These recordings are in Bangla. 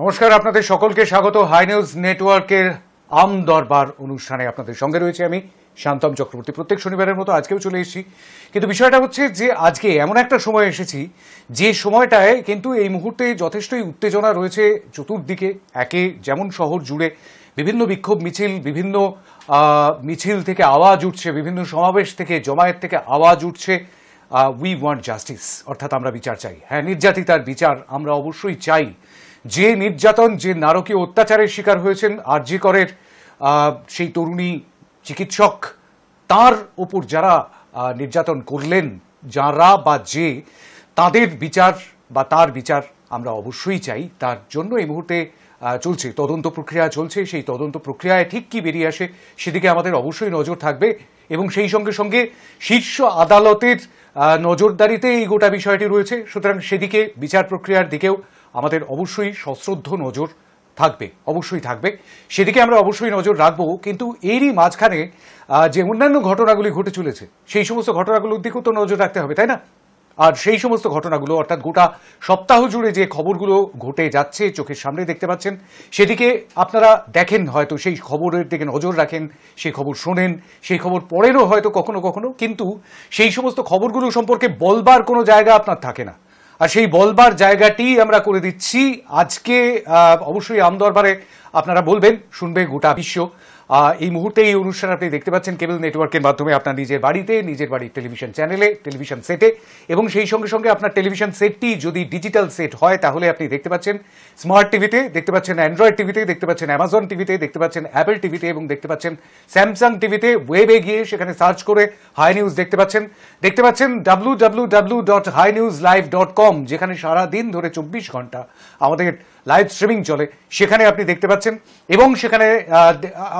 নমস্কার আপনাদের সকলকে স্বাগত হাই নিউজ নেটওয়ার্কের আম দরবার অনুষ্ঠানে আপনাদের সঙ্গে রয়েছে আমি শান্তম চক্রবর্তী প্রত্যেক শনিবারের মতো আজকেও চলে এসেছি কিন্তু বিষয়টা হচ্ছে যে আজকে এমন একটা সময় এসেছি যে সময়টায় কিন্তু এই মুহূর্তে যথেষ্টই উত্তেজনা রয়েছে চতুর্দিকে একে যেমন শহর জুড়ে বিভিন্ন বিক্ষোভ মিছিল বিভিন্ন মিছিল থেকে আওয়াজ উঠছে বিভিন্ন সমাবেশ থেকে জমায়েত থেকে আওয়াজ উঠছে উই ওয়ান্ট জাস্টিস অর্থাৎ আমরা বিচার চাই হ্যাঁ নির্যাতিতার বিচার আমরা অবশ্যই চাই যে নির্যাতন যে নারকীয় অত্যাচারের শিকার হয়েছেন আরজি করের সেই তরুণী চিকিৎসক তার ওপর যারা নির্যাতন করলেন যারা বা যে তাদের বিচার বা তার বিচার আমরা অবশ্যই চাই তার জন্য এই মুহূর্তে চলছে তদন্ত প্রক্রিয়া চলছে সেই তদন্ত প্রক্রিয়ায় ঠিক কি বেরিয়ে আসে সেদিকে আমাদের অবশ্যই নজর থাকবে এবং সেই সঙ্গে সঙ্গে শীর্ষ আদালতের নজরদারিতে এই গোটা বিষয়টি রয়েছে সুতরাং সেদিকে বিচার প্রক্রিয়ার দিকেও আমাদের অবশ্যই সশ্রদ্ধ নজর থাকবে অবশ্যই থাকবে সেদিকে আমরা অবশ্যই নজর রাখবো কিন্তু এরই মাঝখানে যে অন্যান্য ঘটনাগুলি ঘটে চলেছে সেই সমস্ত ঘটনাগুলোর দিকেও তো নজর রাখতে হবে তাই না আর সেই সমস্ত ঘটনাগুলো অর্থাৎ গোটা সপ্তাহ জুড়ে যে খবরগুলো ঘটে যাচ্ছে চোখের সামনে দেখতে পাচ্ছেন সেদিকে আপনারা দেখেন হয়তো সেই খবরের দিকে নজর রাখেন সেই খবর শোনেন সেই খবর পড়েনও হয়তো কখনো কখনো কিন্তু সেই সমস্ত খবরগুলো সম্পর্কে বলবার কোনো জায়গা আপনার থাকে না আর সেই বলবার জায়গাটি আমরা করে দিচ্ছি আজকে অবশ্যই আমদরবারে আপনারা বলবেন শুনবে গোটা বিশ্ব এই মুহূর্তে এই অনুষ্ঠান আপনি দেখতে পাচ্ছেন কেবল নেটওয়ার্কের মাধ্যমে আপনার নিজের বাড়িতে নিজের বাড়ির টেলিভিশন চ্যানেলে টেলিভিশন সেটে এবং সেই সঙ্গে সঙ্গে আপনার টেলিভিশন সেটটি যদি ডিজিটাল সেট হয় তাহলে আপনি দেখতে পাচ্ছেন স্মার্ট টিভিতে দেখতে পাচ্ছেন অ্যান্ড্রয়েড টিভিতে দেখতে পাচ্ছেন অ্যামাজন টিভিতে দেখতে পাচ্ছেন অ্যাপেল টিভিতে এবং দেখতে পাচ্ছেন স্যামসাং টিভিতে ওয়েবে গিয়ে সেখানে সার্চ করে হাই নিউজ দেখতে পাচ্ছেন দেখতে পাচ্ছেন W W W dot hi news live dot com যেখানে সারাদিন ধরে চব্বিশ ঘন্টা আমাদের লাইভ স্ট্রিমিং চলে সেখানে আপনি দেখতে পাচ্ছেন এবং সেখানে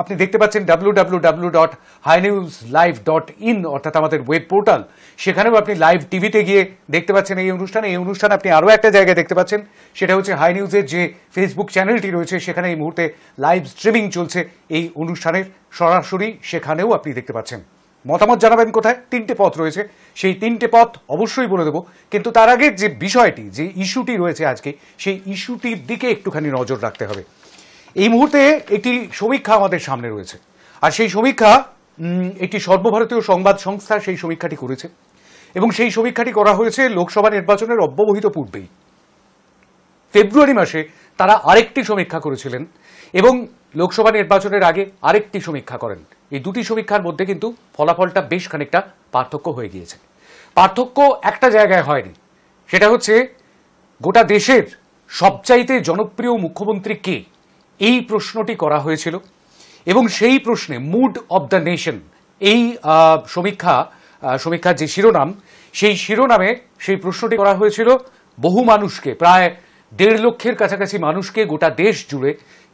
আপনি দেখতে পাচ্ছেন W W W dot hi news live dot in অর্থাৎ আমাদের ওয়েব পোর্টাল সেখানেও আপনি লাইভ টিভিতে গিয়ে দেখতে পাচ্ছেন এই অনুষ্ঠানে এই অনুষ্ঠান আপনি আরও একটা জায়গায় দেখতে পাচ্ছেন সেটা হচ্ছে হাই নিউজের যে ফেসবুক চ্যানেলটি রয়েছে সেখানে এই মুহূর্তে লাইভ স্ট্রিমিং চলছে এই অনুষ্ঠানের সরাসরি সেখানেও আপনি দেখতে পাচ্ছেন মতামত জানাবেন কোথায় তিনটে পথ রয়েছে সেই তিনটে পথ অবশ্যই বলে দেবো কিন্তু তার আগে যে বিষয়টি যে ইস্যুটি রয়েছে আজকে সেই ইস্যুটির দিকে একটুখানি নজর রাখতে হবে এই মুহূর্তে একটি সমীক্ষা আমাদের সামনে রয়েছে আর সেই সমীক্ষা একটি সর্বভারতীয় সংবাদ সংস্থা সেই সমীক্ষাটি করেছে এবং সেই সমীক্ষাটি করা হয়েছে লোকসভা নির্বাচনের অব্যবহিত পূর্বেই ফেব্রুয়ারি মাসে তারা আরেকটি সমীক্ষা করেছিলেন এবং লোকসভা নির্বাচনের আগে আরেকটি সমীক্ষা করেন এই দুটি সমীক্ষার মধ্যে কিন্তু ফলাফলটা বেশ খানিকটা পার্থক্য হয়ে গিয়েছে পার্থক্য একটা জায়গায় হয়নি সেটা হচ্ছে গোটা দেশের সবচাইতে জনপ্রিয় মুখ্যমন্ত্রী কে এই প্রশ্নটি করা হয়েছিল এবং সেই প্রশ্নে মুড অব দ্য নেশন এই সমীক্ষা সমীক্ষার যে শিরোনাম সেই শিরোনামে সেই প্রশ্নটি করা হয়েছিল বহু মানুষকে প্রায় দেড় লক্ষের কাছাকাছি মানুষকে গোটা দেশ জুড়ে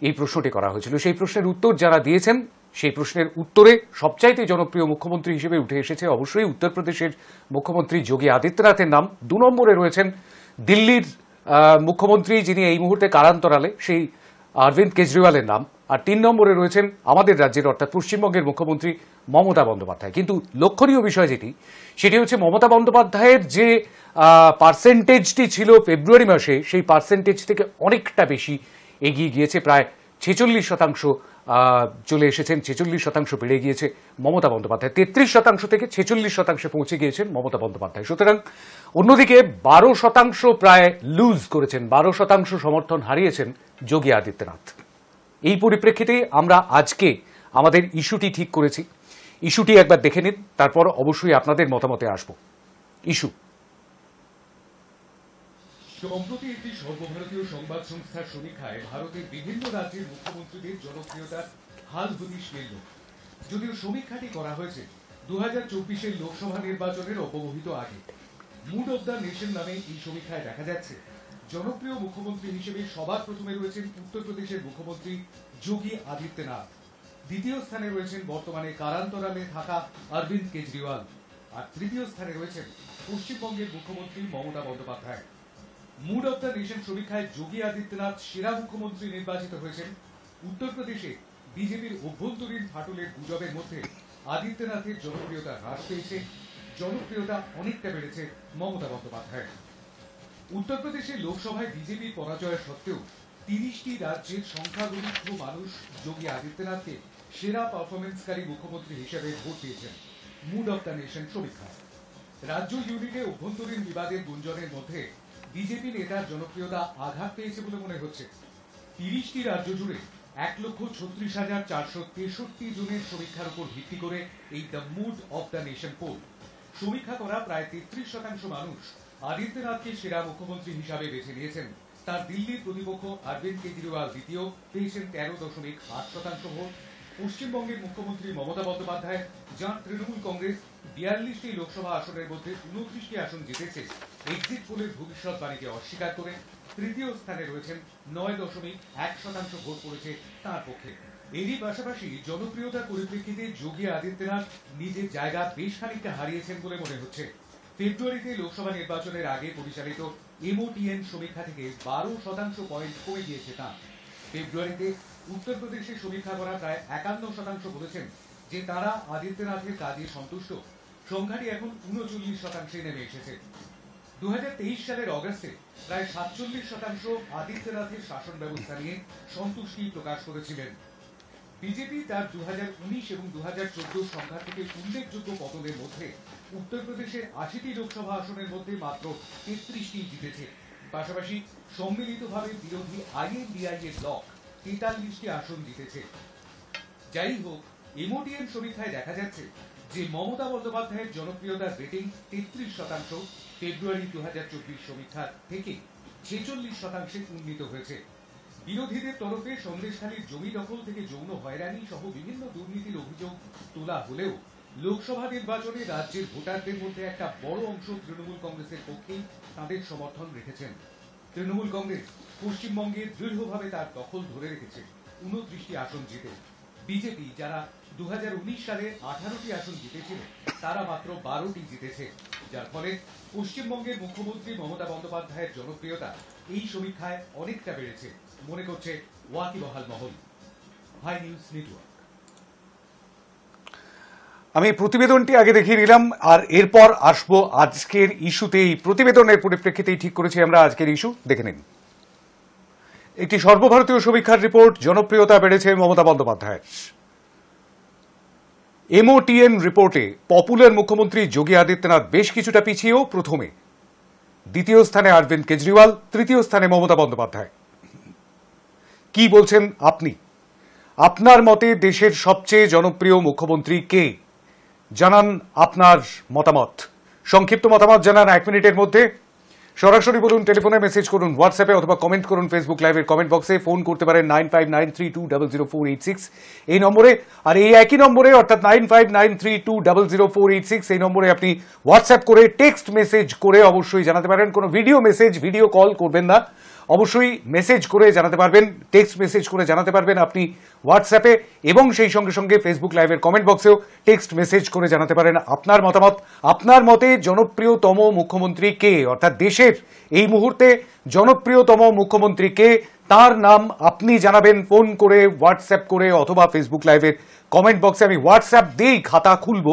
এই প্রশ্নটি করা হয়েছিল সেই প্রশ্নের উত্তর যারা দিয়েছেন সেই প্রশ্নের উত্তরে সবচাইতে জনপ্রিয় মুখ্যমন্ত্রী হিসেবে উঠে এসেছে অবশ্যই উত্তরপ্রদেশের মুখ্যমন্ত্রী যোগী আদিত্যনাথের নাম দু নম্বরে রয়েছেন দিল্লির মুখ্যমন্ত্রী যিনি এই মুহূর্তে কারান্তরালে সেই অরবিন্দ কেজরিওয়ালের নাম আর তিন নম্বরে রয়েছেন আমাদের রাজ্যের অর্থাৎ পশ্চিমবঙ্গের মুখ্যমন্ত্রী মমতা বন্দ্যোপাধ্যায় কিন্তু লক্ষণীয় বিষয় যেটি সেটি হচ্ছে মমতা বন্দ্যোপাধ্যায়ের যে পার্সেন্টেজটি ছিল ফেব্রুয়ারি মাসে সেই পার্সেন্টেজ থেকে অনেকটা বেশি এগিয়ে গিয়েছে প্রায় ছেচল্লিশ শতাংশ চলে এসেছেন ছেচল্লিশ শতাংশ বেড়ে গিয়েছে মমতা বন্দ্যোপাধ্যায় তেত্রিশ শতাংশ থেকে ছেচল্লিশ শতাংশে পৌঁছে গিয়েছেন মমতা বন্দ্যোপাধ্যায় সুতরাং অন্যদিকে বারো শতাংশ প্রায় লুজ করেছেন বারো শতাংশ সমর্থন হারিয়েছেন যোগী আদিত্যনাথ এই পরিপ্রেক্ষিতে আমরা আজকে আমাদের ইস্যুটি ঠিক করেছি ইস্যুটি একবার দেখে নিন তারপর অবশ্যই আপনাদের মতামতে আসব ইস্যু সম্প্রতি একটি সর্বভারতীয় সংবাদ সংস্থার সমীক্ষায় ভারতের বিভিন্ন রাজ্যের মুখ্যমন্ত্রীদের জনপ্রিয়তার হাল হদিশ মিলল যদিও সমীক্ষাটি করা হয়েছে দু হাজার চব্বিশের লোকসভা নির্বাচনের অপবহিত আগে মুড অব দ্য নেশন নামে এই সমীক্ষায় দেখা যাচ্ছে জনপ্রিয় মুখ্যমন্ত্রী হিসেবে সবার প্রথমে রয়েছেন উত্তরপ্রদেশের মুখ্যমন্ত্রী যোগী আদিত্যনাথ দ্বিতীয় স্থানে রয়েছেন বর্তমানে কারান্তরালে থাকা অরবিন্দ কেজরিওয়াল আর তৃতীয় স্থানে রয়েছেন পশ্চিমবঙ্গের মুখ্যমন্ত্রী Mamata Bandyopadhyay mood of the nation সমীক্ষায় যোগী আদিত্যনাথ সেরা মুখ্যমন্ত্রী নির্বাচিত হয়েছেন উত্তরপ্রদেশে বিজেপির অভ্যন্তরীণ ফাটলের গুজবের মধ্যে আদিত্যনাথের জনপ্রিয়তা হ্রাস পেয়েছে জনপ্রিয়তা অনেকটা বেড়েছে মমতা বন্দ্যোপাধ্যায়ের উত্তরপ্রদেশে লোকসভায় বিজেপি পরাজয় সত্ত্বেও তিরিশটি রাজ্যের সংখ্যাগরিষ্ঠ মানুষ যোগী আদিত্যনাথকে সেরা পারফরমেন্সকারী মুখ্যমন্ত্রী হিসেবে ভোট দিয়েছেন মুড অব দ্য নেশন সমীক্ষা রাজ্য ইউনিটে অভ্যন্তরীণ বিবাদের গুঞ্জনের মধ্যে বিজেপি নেতার জনপ্রিয়তা আঘাত পেয়েছে বলে মনে হচ্ছে তিরিশটি রাজ্য জুড়ে এক লক্ষ ছত্রিশ হাজার চারশো তেষট্টি জনের সমীক্ষার উপর ভিত্তি করে এই the mood of the nation poll সমীক্ষা করা প্রায় তেত্রিশ শতাংশ মানুষ আদিত্যনাথকে সেরা মুখ্যমন্ত্রী হিসাবে বেছে নিয়েছেন তার দিল্লির প্রতিপক্ষ অরবিন্দ কেজরিওয়াল দ্বিতীয় পেয়েছেন তেরো দশমিক আট শতাংশ ভোট পশ্চিমবঙ্গের মুখ্যমন্ত্রী মমতা বন্দ্যোপাধ্যায় যাঁর তৃণমূল কংগ্রেস বিয়াল্লিশটি লোকসভা আসনের মধ্যে উনত্রিশটি আসন জিতেছে এক্সিট পোলের ভবিষ্যৎবাণীকে অস্বীকার করে তৃতীয় স্থানে রয়েছেন নয় দশমিক এক শতাংশ ভোট পড়েছে তার পক্ষে এরই পাশাপাশি জনপ্রিয়তার পরিপ্রেক্ষিতে যোগী আদিত্যনাথ নিজের জায়গা বেশ খানিকটা হারিয়েছেন বলে মনে হচ্ছে ফেব্রুয়ারিতে লোকসভা নির্বাচনের আগে পরিচালিত এমওটিএন সমীক্ষা থেকে বারো শতাংশ পয়েন্ট কমে গিয়েছে তাঁর ফেব্রুয়ারিতে উত্তরপ্রদেশে সমীক্ষা করা প্রায় একান্ন শতাংশ বলেছেন যে তারা আদিত্য কাজে সন্তুষ্ট সংখ্যাটি এখন উনচল্লিশ শতাংশে নেমে এসেছে দু সালের অগাস্টে প্রায় সাতচল্লিশ শতাংশ আদিত্যনাথের শাসন ব্যবস্থা নিয়ে সন্তুষ্টি প্রকাশ করেছিলেন বিজেপি তার দু এবং দু সংখ্যা থেকে উল্লেখযোগ্য পতনের মধ্যে উত্তরপ্রদেশের আশিটি লোকসভা আসনের মধ্যে মাত্র তেত্রিশটি জিতেছে পাশাপাশি সম্মিলিতভাবে বিরোধী আইএনডিআই এর ব্লক তেতাল্লিশটি আসন জিতেছে যাই হোক ইমোডিয়ান সমীক্ষায় দেখা যাচ্ছে যে মমতা বন্দ্যোপাধ্যায়ের জনপ্রিয়তার রেটিং তেত্রিশ শতাংশ ফেব্রুয়ারি দু হাজার চব্বিশ সমীক্ষা থেকে ছেচল্লিশ শতাংশে উন্নীত হয়েছে বিরোধীদের তরফে সন্দেশখালীর জমি দখল থেকে যৌন হয়রানি সহ বিভিন্ন দুর্নীতির অভিযোগ তোলা হলেও লোকসভা নির্বাচনে রাজ্যের ভোটারদের মধ্যে একটা বড় অংশ তৃণমূল কংগ্রেসের পক্ষেই তাদের সমর্থন রেখেছেন তৃণমূল কংগ্রেস পশ্চিমবঙ্গে দৃঢ়ভাবে তার দখল ধরে রেখেছে উনত্রিশটি আসন জিতে বিজেপি যারা দু সালে আঠারোটি আসন জিতেছিল তারা মাত্র বারোটি জিতেছে যার ফলে পশ্চিমবঙ্গের মুখ্যমন্ত্রী মমতা বন্দ্যোপাধ্যায়ের জনপ্রিয়তা এই সমীক্ষায় অনেকটা বেড়েছে মনে করছে ওয়াকি বহাল মহল হাই নিউজ নেটওয়ার্ক আমি প্রতিবেদনটি আগে দেখিয়ে নিলাম আর এরপর আসবো আজকের ইস্যুতে এই প্রতিবেদনের পরিপ্রেক্ষিতেই ঠিক করেছি আমরা আজকের ইস্যু দেখে নিন একটি সর্বভারতীয় সমীক্ষার রিপোর্ট জনপ্রিয়তা বেড়েছে মমতা বন্দ্যোপাধ্যায়ের এমওটিএন রিপোর্টে পপুলার মুখ্যমন্ত্রী যোগী আদিত্যনাথ বেশ কিছুটা পিছিয়েও প্রথমে দ্বিতীয় স্থানে অরবিন্দ কেজরিওয়াল তৃতীয় স্থানে মমতা বন্দ্যোপাধ্যায় কি বলছেন আপনি আপনার মতে দেশের সবচেয়ে জনপ্রিয় মুখ্যমন্ত্রী কে জানান আপনার মতামত সংক্ষিপ্ত মতামত জানান এক মিনিটের মধ্যে সরাসরি বলুন টেলিফোনে মেসেজ করুন হোয়াটসঅ্যাপে অথবা কমেন্ট করুন ফেসবুক লাইভের কমেন্ট বক্সে ফোন করতে পারেন nine five nine three two double zero four eight six এই নম্বরে আর এই একই নম্বরে অর্থাৎ nine five nine three two double zero four eight six এই নম্বরে আপনি হোয়াটসঅ্যাপ করে টেক্সট মেসেজ করে অবশ্যই জানাতে পারেন কোনো ভিডিও মেসেজ ভিডিও কল করবেন না অবশ্যই মেসেজ করে জানাতে পারবেন টেক্সট মেসেজ করে জানাতে পারবেন আপনি হোয়াটসঅ্যাপে এবং সেই সঙ্গে সঙ্গে ফেসবুক লাইভের কমেন্ট বক্সেও টেক্সট মেসেজ করে জানাতে পারেন আপনার মতামত আপনার মতে জনপ্রিয়তম মুখ্যমন্ত্রী কে অর্থাৎ দেশের এই মুহূর্তে জনপ্রিয়তম মুখ্যমন্ত্রী কে তার নাম আপনি জানাবেন ফোন করে হোয়াটসঅ্যাপ করে অথবা ফেসবুক লাইভের কমেন্ট বক্সে আমি হোয়াটসঅ্যাপ দিয়েই খাতা খুলব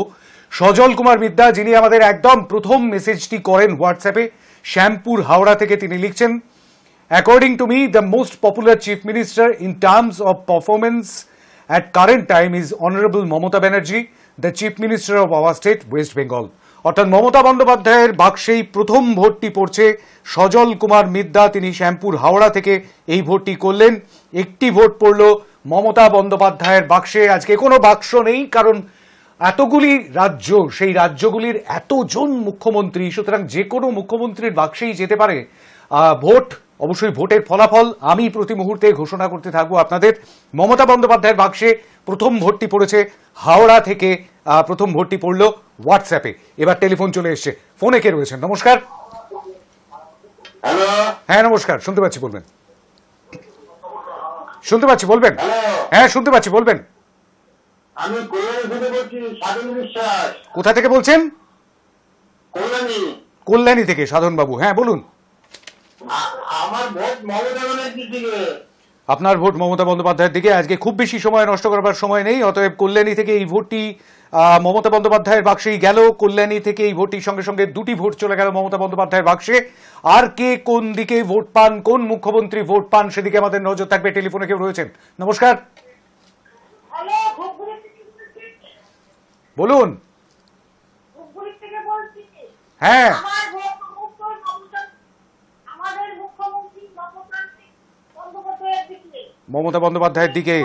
সজল কুমার বিদ্যা যিনি আমাদের একদম প্রথম মেসেজটি করেন হোয়াটসঅ্যাপে শ্যামপুর হাওড়া থেকে তিনি লিখছেন According to me, the most popular chief minister in terms of performance at current time is Honorable Mamata Banerjee, the chief minister of our state, West Bengal. অর্থাৎ মমতা বন্দ্যোপাধ্যায়ের বাক্সেই প্রথম ভোটটি পড়ছে সজল কুমার মিদ্যা তিনি শ্যামপুর হাওড়া থেকে এই ভোটটি করলেন একটি ভোট পড়ল মমতা বন্দ্যোপাধ্যায়ের বাক্সে আজকে কোনো বাক্স নেই কারণ এতগুলি রাজ্য সেই রাজ্যগুলির এতজন মুখ্যমন্ত্রী সুতরাং যে কোনো মুখ্যমন্ত্রীর বাক্সেই যেতে পারে ভোট অবশ্যই ভোটের ফলাফল আমি প্রতি মুহূর্তে ঘোষণা করতে থাকবো আপনাদের মমতা বন্দ্যোপাধ্যায়ের বাক্সে প্রথম ভোটটি পড়েছে হাওড়া থেকে প্রথম ভোটটি পড়ল হোয়াটসঅ্যাপে এবার টেলিফোন চলে এসছে ফোনে কে রয়েছেন নমস্কার হ্যাঁ নমস্কার শুনতে পাচ্ছি বলবেন শুনতে পাচ্ছি বলবেন হ্যাঁ শুনতে পাচ্ছি বলবেন কোথা থেকে বলছেন কল্যাণী থেকে সাধন বাবু হ্যাঁ বলুন আমার ভোট মমতা ব্যানার্জির দিকে আপনার ভোট মমতা বন্দ্যোপাধ্যায়ের দিকে আজকে খুব বেশি সময় নষ্ট করবার সময় নেই অতএব কল্যাণী থেকে এই ভোটটি মমতা বন্দ্যোপাধ্যায়ের বাক্সেই গেল কল্যাণী থেকে এই ভোটটির সঙ্গে সঙ্গে দুটি ভোট চলে গেল মমতা বন্দ্যোপাধ্যায়ের বাক্সে আর কে কোন দিকে ভোট পান কোন মুখ্যমন্ত্রী ভোট পান সেদিকে আমাদের নজর থাকবে টেলিফোনে কেউ রয়েছেন নমস্কার বলুন হ্যাঁ মমতা বন্দ্যোপাধ্যায়ের দিকে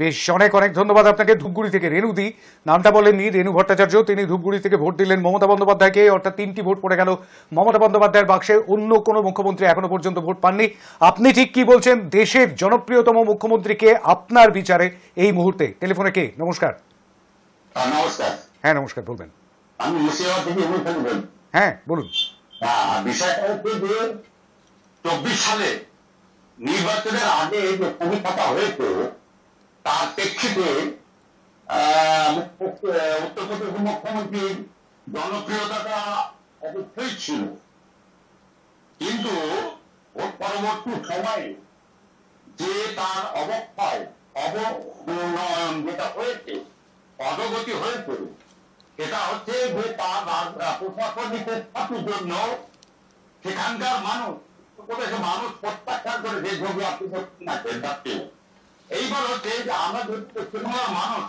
বেশ অনেক অনেক ধন্যবাদ আপনাকে ধূপগুড়ি থেকে রেণুদি নামটা বলেননি রেণু ভট্টাচার্য তিনি ধূপগুড়ি থেকে ভোট দিলেন মমতা বন্দ্যোপাধ্যায়কে অর্থাৎ তিনটি ভোট পড়ে গেল মমতা বন্দ্যোপাধ্যায়ের বাক্সে অন্য কোনো মুখ্যমন্ত্রী এখনো পর্যন্ত ভোট পাননি আপনি ঠিক কি বলছেন দেশের জনপ্রিয়তম মুখ্যমন্ত্রীকে আপনার বিচারে এই মুহূর্তে টেলিফোনে কে নমস্কার নমস্কার হ্যাঁ নমস্কার বলবেন হ্যাঁ বলুন বিষয়টা হচ্ছে যে চব্বিশ সালে নির্বাচনের আগে যে সমীক্ষাটা হয়েছে তার প্রেক্ষিতে উত্তরপ্রদেশের মুখ্যমন্ত্রীর জনপ্রিয়তাটা অবশ্যই ছিল কিন্তু ওর পরবর্তী সময়ে যে তার অবক্ষয় অবনয়ন যেটা হয়েছে অধগতি হয়েছে এটা হচ্ছে যে তার জন্য সেখানকার মানুষ মানুষ প্রত্যাখ্যান করে যে যোগ্য আপনি এইবার হচ্ছে যে আমরা যদি পশ্চিমবাংলার মানুষ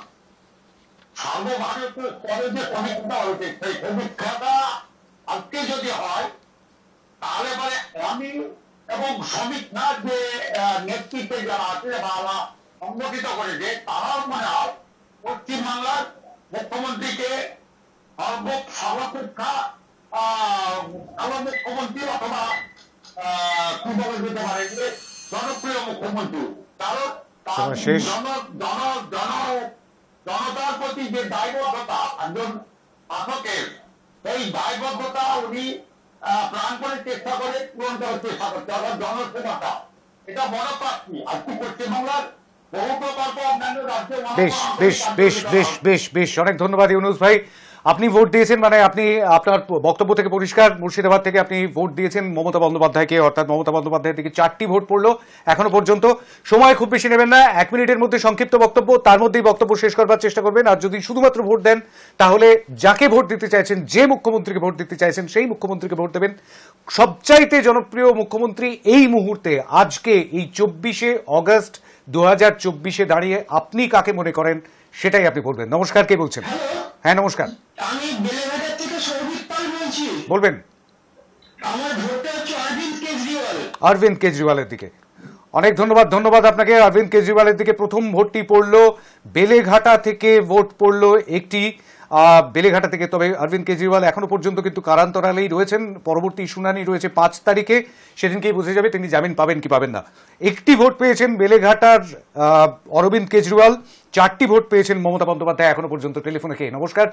সর্বভারতীয় স্তরে যে সমীক্ষা হয়েছে সেই সমীক্ষাটা আজকে যদি হয় তাহলে পরে মানে আমি এবং সমীক্ষার যে নেতৃত্বে যারা আছে বা সংগঠিত করেছে তারাও মনে হয় পশ্চিমবাংলার মুখ্যমন্ত্রীকে মুখ্যমন্ত্রী অথবা কি বলে পারে জনপ্রিয় মুখ্যমন্ত্রী কারণ জনতার প্রতি যে দায়বদ্ধতা একজন সেই দায়বদ্ধতা উনি প্রাণ করে চেষ্টা করে পূরণ করার চেষ্টা করছে অর্থাৎ জনসেবাটা এটা বড় আর কি পশ্চিমবাংলার বেশ বেশ বেশ বেশ বেশ বেশ অনেক ধন্যবাদ ইউনুস ভাই আপনি ভোট দিয়েছেন মানে আপনি আপনার বক্তব্য থেকে পরিষ্কার মুর্শিদাবাদ থেকে আপনি ভোট দিয়েছেন মমতা বন্দ্যোপাধ্যায়কে অর্থাৎ মমতা বন্দ্যোপাধ্যায় থেকে চারটি ভোট পড়লো এখনো পর্যন্ত সময় খুব বেশি নেবেন না এক মিনিটের মধ্যে সংক্ষিপ্ত বক্তব্য তার মধ্যেই বক্তব্য শেষ করবার চেষ্টা করবেন আর যদি শুধুমাত্র ভোট দেন তাহলে যাকে ভোট দিতে চাইছেন যে মুখ্যমন্ত্রীকে ভোট দিতে চাইছেন সেই মুখ্যমন্ত্রীকে ভোট দেবেন সবচাইতে জনপ্রিয় মুখ্যমন্ত্রী এই মুহূর্তে আজকে এই চব্বিশে অগস্ট দু হাজার চব্বিশে দাঁড়িয়ে আপনি কাকে মনে করেন সেটাই আপনি বলবেন নমস্কার কে বলছেন হ্যাঁ নমস্কার আমি বলবেন অরবিন্দ অরবিন্দ কেজরিওয়ালের দিকে অনেক ধন্যবাদ ধন্যবাদ আপনাকে অরবিন্দ কেজরিওয়ালের দিকে প্রথম ভোটটি পড়লো বেলেঘাটা থেকে ভোট পড়লো একটি বেলেঘাটা থেকে তবে অরবিন্দ কেজরিওয়াল এখনো পর্যন্ত কিন্তু কারান্তরালেই রয়েছেন পরবর্তী শুনানি রয়েছে পাঁচ তারিখে সেদিনকেই বুঝে যাবে তিনি জামিন পাবেন কি পাবেন না একটি ভোট পেয়েছেন বেলেঘাটার অরবিন্দ কেজরিওয়াল চারটি ভোট পেয়েছেন মমতা বন্দ্যোপাধ্যায় এখনো পর্যন্ত টেলিফোনে খেয়ে নমস্কার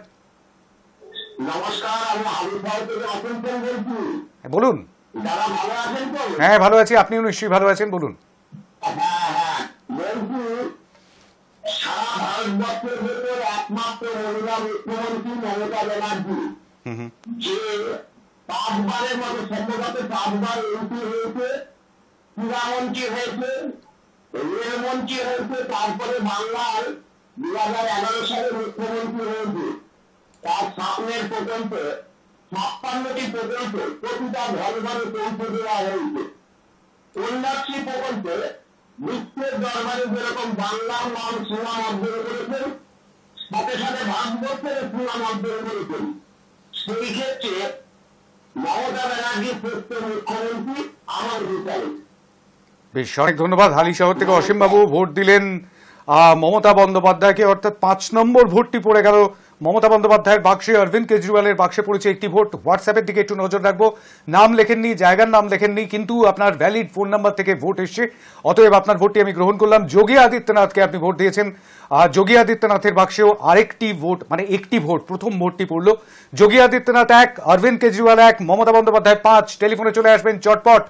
হ্যাঁ, বলুন হ্যাঁ ভালো আছি আপনিও নিশ্চয়ই ভালো আছেন বলুন হ্যাঁ, হ্যাঁ। তারপরে বাংলার দু হাজার এগারো সালে মুখ্যমন্ত্রী হয়েছে তার সামনের প্রকল্প ছাপ্পান্নটি প্রকল্পে প্রতিটা ঘরে ঘরে পৌঁছে দেওয়া হয়েছে কন্যাশ্রী প্রকল্পে মৃত্যুর দরবারে যেরকম বাংলার মান সুনাম অর্জন করেছেন সাথে সাথে ভারতবর্ষের সুনাম অর্জন করেছেন সেই ক্ষেত্রে মমতা ব্যানার্জি শ্রেষ্ঠ মুখ্যমন্ত্রী আমার বিচারে বেশ অনেক ধন্যবাদ হালি শহর থেকে অসীমবাবু ভোট দিলেন মমতা বন্দ্যোপাধ্যায়কে অর্থাৎ পাঁচ নম্বর ভোটটি পড়ে গেল মমতা বন্দ্যোপাধ্যায়ের বাক্সে অরবিন্দ কেজরিওয়ালের বাক্সে পড়েছে একটি ভোট হোয়াটসঅ্যাপের দিকে একটু নজর রাখবো নাম লেখেননি জায়গার নাম লেখেননি কিন্তু আপনার ভ্যালিড ফোন নাম্বার থেকে ভোট এসছে অতএব আপনার ভোটটি আমি গ্রহণ করলাম যোগী আদিত্যনাথকে আপনি ভোট দিয়েছেন আর যোগী আদিত্যনাথের বাক্সেও আরেকটি ভোট মানে একটি ভোট প্রথম ভোটটি পড়ল যোগী আদিত্যনাথ এক অরবিন্দ কেজরিওয়াল এক মমতা বন্দ্যোপাধ্যায় পাঁচ টেলিফোনে চলে আসবেন চটপট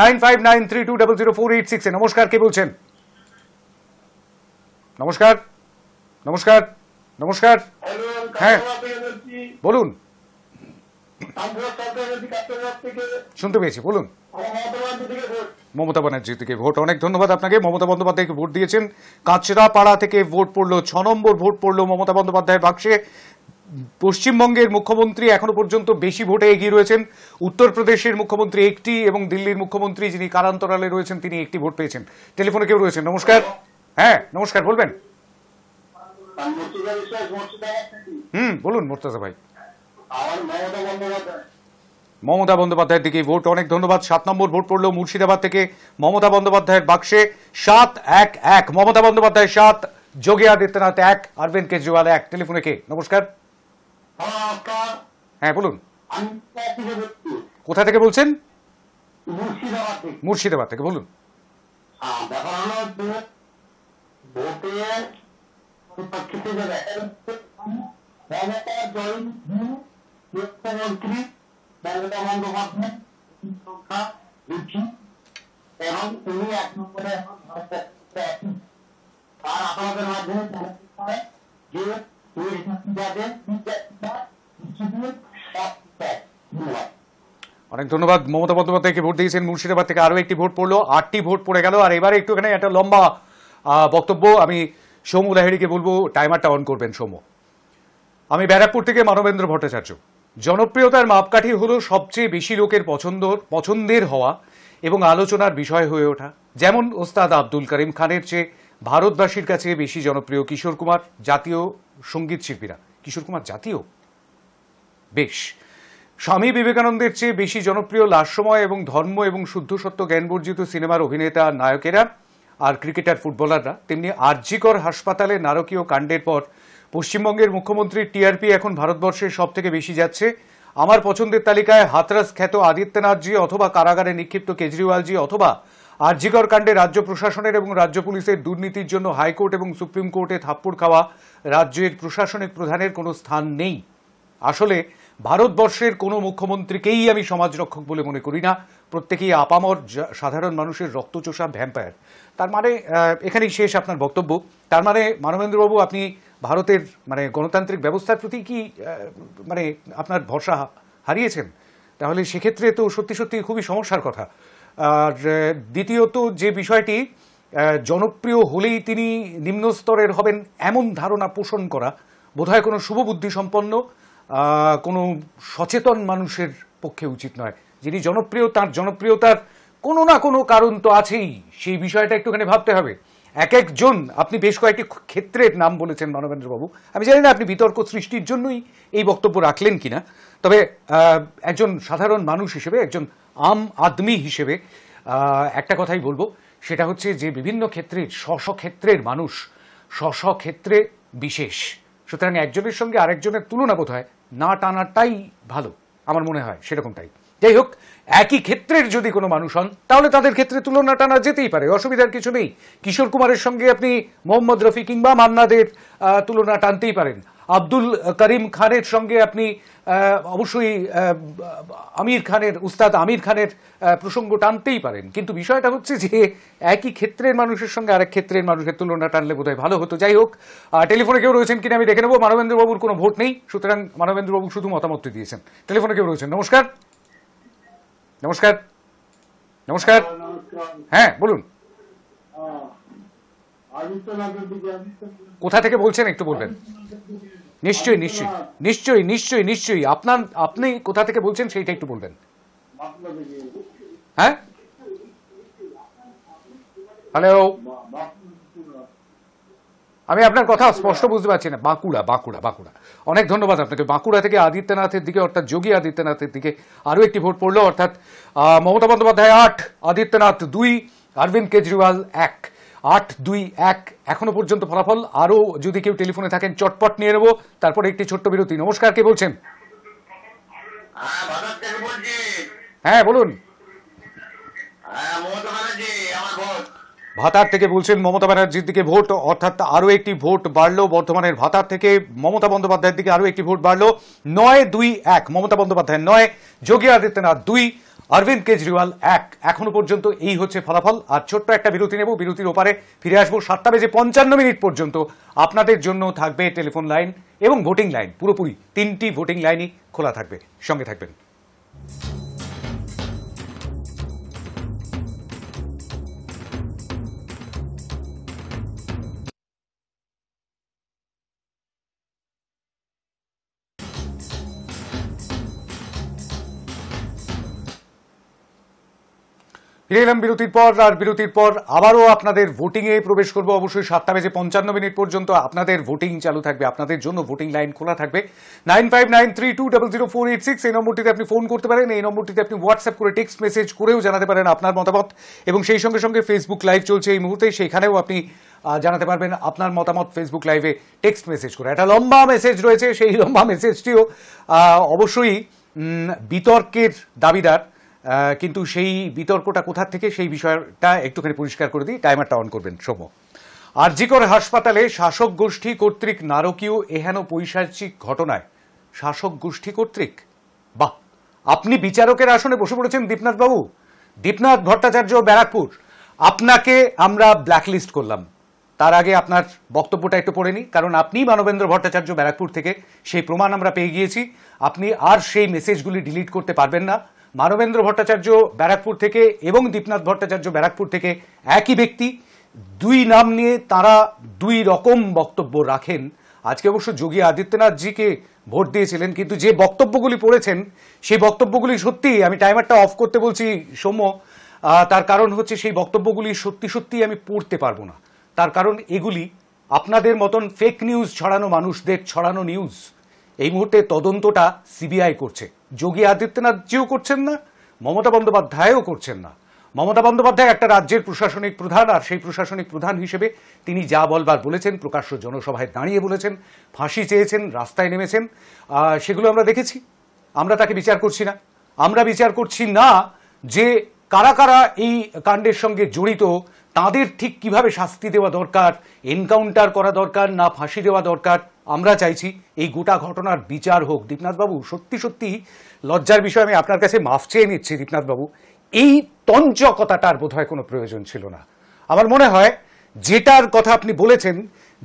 nine five nine three two double zero four eight six নমস্কার কে বলছেন নমস্কার নমস্কার নমস্কার হ্যাঁ বলুন শুনতে পেয়েছি বলুন মমতা ব্যানার্জি থেকে ভোট অনেক ধন্যবাদ আপনাকে মমতা বন্দ্যোপাধ্যায়কে ভোট দিয়েছেন কাঁচরাপাড়া থেকে ভোট পড়লো ছ নম্বর ভোট পড়লো মমতা বন্দ্যোপাধ্যায়ের বাক্সে পশ্চিমবঙ্গের মুখ্যমন্ত্রী এখনো পর্যন্ত বেশি ভোটে এগিয়ে রয়েছেন উত্তরপ্রদেশের মুখ্যমন্ত্রী একটি এবং দিল্লির মুখ্যমন্ত্রী যিনি কারান্তরালে রয়েছেন তিনি একটি ভোট পেয়েছেন টেলিফোনে কেউ রয়েছেন নমস্কার হ্যাঁ নমস্কার বলবেন হুম বলুন মোর্তাজা ভাই মমতা বন্দ্যোপাধ্যায়ের দিকে ভোট অনেক ধন্যবাদ সাত নম্বর ভোট পড়ল মুর্শিদাবাদ থেকে মমতা বন্দ্যোপাধ্যায়ের বাক্সে সাত এক এক মমতা বন্দ্যোপাধ্যায় সাত যোগী আদিত্যনাথ এক অরবিন্দ কেজরিওয়াল এক টেলিফোনে কে নমস্কার হ্যাঁ বলুন কোথা থেকে বলছেন মুর্শিদাবাদ থেকে বলুন অনেক ধন্যবাদ মমতা বন্দ্যোপাধ্যায়কে ভোট দিয়েছেন মুর্শিদাবাদ থেকে আরও একটি ভোট পড়লো আটটি ভোট পড়ে গেল আর এবারে একটুখানি একটা লম্বা বক্তব্য আমি সোমু লাহিড়িকে বলবো টাইমারটা অন করবেন সোমু আমি ব্যারাকপুর থেকে মানবেন্দ্র ভট্টাচার্য জনপ্রিয়তার মাপকাঠি হলো সবচেয়ে বেশি লোকের পছন্দ পছন্দের হওয়া এবং আলোচনার বিষয় হয়ে ওঠা যেমন ওস্তাদ আব্দুল করিম খানের চেয়ে ভারতবাসীর কাছে বেশি জনপ্রিয় কিশোর কুমার জাতীয় সঙ্গীত শিল্পীরা কিশোর কুমার জাতীয় বেশ স্বামী বিবেকানন্দের চেয়ে বেশি জনপ্রিয় লাস্যময় এবং ধর্ম এবং শুদ্ধ সত্য জ্ঞানবর্জিত সিনেমার অভিনেতা নায়কেরা আর ক্রিকেটার ফুটবলাররা তেমনি আরজিকর হাসপাতালে নারকীয় কাণ্ডের পর পশ্চিমবঙ্গের মুখ্যমন্ত্রীর টিআরপি এখন ভারতবর্ষের সব থেকে বেশি যাচ্ছে আমার পছন্দের তালিকায় হাতরাস খ্যাত আদিত্যনাথজি অথবা কারাগারে নিক্ষিপ্ত কেজরিওয়ালজি অথবা আরজিকর কাণ্ডে রাজ্য প্রশাসনের এবং রাজ্য পুলিশের দুর্নীতির জন্য হাইকোর্ট এবং সুপ্রিম কোর্টে থাপ্পড় খাওয়া রাজ্যের প্রশাসনিক প্রধানের কোনো স্থান নেই আসলে ভারতবর্ষের কোনো মুখ্যমন্ত্রীকেই আমি সমাজরক্ষক বলে মনে করি না প্রত্যেকেই আপামর সাধারণ মানুষের রক্তচোষা ভ্যাম্পায়ার তার মানে এখানেই শেষ আপনার বক্তব্য তার মানে মানবেন্দ্রবাবু আপনি ভারতের মানে গণতান্ত্রিক ব্যবস্থার প্রতি কি মানে আপনার ভরসা হারিয়েছেন তাহলে সেক্ষেত্রে তো সত্যি সত্যি খুবই সমস্যার কথা আর দ্বিতীয়ত যে বিষয়টি জনপ্রিয় হলেই তিনি নিম্ন স্তরের হবেন এমন ধারণা পোষণ করা বোধহয় কোনো শুভবুদ্ধি সম্পন্ন কোনো সচেতন মানুষের পক্ষে উচিত নয় যিনি জনপ্রিয় তার জনপ্রিয়তার কোনো না কোনো কারণ তো আছেই সেই বিষয়টা একটুখানি ভাবতে হবে এক একজন আপনি বেশ কয়েকটি ক্ষেত্রের নাম বলেছেন মানবেন্দ্রবাবু আমি জানি না আপনি বিতর্ক সৃষ্টির জন্যই এই বক্তব্য রাখলেন কি না তবে একজন সাধারণ মানুষ হিসেবে একজন আম আদমি হিসেবে একটা কথাই বলবো সেটা হচ্ছে যে বিভিন্ন স্ব স্বস্বক্ষেত্রের মানুষ স্বস্বক্ষেত্রে বিশেষ সুতরাং একজনের সঙ্গে আরেকজনের তুলনা বোধ হয় না টানাটাই ভালো আমার মনে হয় সেরকমটাই যাই হোক একই ক্ষেত্রের যদি কোনো মানুষ হন তাহলে তাদের ক্ষেত্রে তুলনা টানা যেতেই পারে অসুবিধার কিছু নেই কিশোর কুমারের সঙ্গে আপনি মোহাম্মদ রফি কিংবা মান্নাদের তুলনা টানতেই পারেন আব্দুল করিম খানের সঙ্গে আপনি অবশ্যই আমির খানের উস্তাদ আমির খানের প্রসঙ্গ টানতেই পারেন কিন্তু বিষয়টা হচ্ছে যে একই ক্ষেত্রের মানুষের সঙ্গে আরেক ক্ষেত্রের মানুষের তুলনা টানলে বোধহয় ভালো হতো যাই হোক টেলিফোনে কেউ রয়েছেন কিনা আমি দেখে নেবো মানবেন্দ্রবাবুর কোনো ভোট নেই সুতরাং মানবেন্দ্রবাবু শুধু মতামত দিয়েছেন টেলিফোনে কেউ রয়েছেন নমস্কার নমস্কার নমস্কার হ্যাঁ বলুন কোথা থেকে বলছেন একটু বলবেন নিশ্চয়ই নিশ্চয়ই নিশ্চয়ই নিশ্চয়ই নিশ্চয়ই আপনার আপনি কোথা থেকে বলছেন সেইটা একটু বলবেন হ্যাঁ হ্যালো আমি আপনার কথা স্পষ্ট বুঝতে পারছি না বাঁকুড়া বাঁকুড়া বাঁকুড়া অনেক ধন্যবাদ আপনাকে বাঁকুড়া থেকে আদিত্যনাথের দিকে অর্থাৎ যোগী আদিত্যনাথের দিকে আরও একটি ভোট পড়লো অর্থাৎ মমতা বন্দ্যোপাধ্যায় আট আদিত্যনাথ দুই অরবিন্দ কেজরিওয়াল এক আট দুই এক এখনো পর্যন্ত ফলাফল আরও যদি কেউ টেলিফোনে থাকেন চটপট নিয়ে নেবো তারপরে একটি ছোট্ট বিরতি নমস্কার কে বলছেন হ্যাঁ, হ্যাঁ বলুন হ্যাঁ, মমতা আমার ভাতার থেকে বলছেন মমতা ব্যানার্জির দিকে ভোট অর্থাৎ আরও একটি ভোট বাড়লো বর্ধমানের ভাতার থেকে মমতা বন্দ্যোপাধ্যায়ের দিকে আরও একটি ভোট বাড়লো নয় দুই এক মমতা বন্দ্যোপাধ্যায় নয় যোগী আদিত্যনাথ দুই অরবিন্দ কেজরিওয়াল এক এখনো পর্যন্ত এই হচ্ছে ফলাফল আর ছোট্ট একটা বিরতি নেব বিরতির ওপারে ফিরে আসবো সাতটা বেজে পঞ্চান্ন মিনিট পর্যন্ত আপনাদের জন্য থাকবে টেলিফোন লাইন এবং ভোটিং লাইন পুরোপুরি তিনটি ভোটিং লাইনই খোলা থাকবে সঙ্গে থাকবেন ফিরে এলাম বিরতির পর আর বিরতির পর আবারও আপনাদের ভোটিংয়ে প্রবেশ করবো অবশ্যই সাতটা বেজে পঞ্চান্ন মিনিট পর্যন্ত আপনাদের ভোটিং চালু থাকবে আপনাদের জন্য ভোটিং লাইন খোলা থাকবে nine five nine three two zero four eight six এই নম্বরটিতে আপনি ফোন করতে পারেন এই নম্বরটিতে আপনি হোয়াটসঅ্যাপ করে টেক্সট মেসেজ করেও জানাতে পারেন আপনার মতামত এবং সেই সঙ্গে সঙ্গে ফেসবুক লাইভ চলছে এই মুহূর্তে সেখানেও আপনি জানাতে পারবেন আপনার মতামত ফেসবুক লাইভে টেক্সট মেসেজ করে একটা লম্বা মেসেজ রয়েছে সেই লম্বা মেসেজটিও অবশ্যই বিতর্কের দাবিদার কিন্তু সেই বিতর্কটা কোথার থেকে সেই বিষয়টা একটুখানি পরিষ্কার করে দিই টাইমারটা অন করবেন সোম আরজিকর হাসপাতালে শাসক গোষ্ঠী কর্তৃক নারকীয় এহেন পৈশাচিক ঘটনায় শাসক গোষ্ঠী কর্তৃক বাহ আপনি বিচারকের আসনে বসে পড়েছেন দীপনাথবাবু দীপনাথ ভট্টাচার্য ব্যারাকপুর আপনাকে আমরা ব্ল্যাকলিস্ট করলাম তার আগে আপনার বক্তব্যটা একটু পড়ে নিই কারণ আপনি মানবেন্দ্র ভট্টাচার্য ব্যারাকপুর থেকে সেই প্রমাণ আমরা পেয়ে গিয়েছি আপনি আর সেই মেসেজগুলি ডিলিট করতে পারবেন না মানবেন্দ্র ভট্টাচার্য ব্যারাকপুর থেকে এবং দীপনাথ ভট্টাচার্য ব্যারাকপুর থেকে একই ব্যক্তি দুই নাম নিয়ে তারা দুই রকম বক্তব্য রাখেন আজকে অবশ্য যোগী আদিত্যনাথজিকে ভোট দিয়েছিলেন কিন্তু যে বক্তব্যগুলি পড়েছেন সেই বক্তব্যগুলি সত্যি আমি টাইমারটা অফ করতে বলছি সৌম্য তার কারণ হচ্ছে সেই বক্তব্যগুলি সত্যি সত্যি আমি পড়তে পারবো না তার কারণ এগুলি আপনাদের মতন ফেক নিউজ ছড়ানো মানুষদের ছড়ানো নিউজ এই মুহূর্তে তদন্তটা সিবিআই করছে যোগী আদিত্যনাথ জিও করছেন না মমতা বন্দ্যোপাধ্যায়ও করছেন না মমতা বন্দ্যোপাধ্যায় একটা রাজ্যের প্রশাসনিক প্রধান আর সেই প্রশাসনিক প্রধান হিসেবে তিনি যা বলবার বলেছেন প্রকাশ্য জনসভায় দাঁড়িয়ে বলেছেন ফাঁসি চেয়েছেন রাস্তায় নেমেছেন সেগুলো আমরা দেখেছি আমরা তাকে বিচার করছি না আমরা বিচার করছি না যে কারা কারা এই কাণ্ডের সঙ্গে জড়িত তাদের ঠিক কিভাবে শাস্তি দেওয়া দরকার এনকাউন্টার করা দরকার না ফাঁসি দেওয়া দরকার আমরা চাইছি এই গোটা ঘটনার বিচার হোক দীপনাথবাবু সত্যি সত্যি লজ্জার বিষয় আমি আপনার কাছে মাফ চেয়ে নিচ্ছি দীপনাথবাবু এই তঞ্চকতাটার হয় কোনো প্রয়োজন ছিল না আমার মনে হয় যেটার কথা আপনি বলেছেন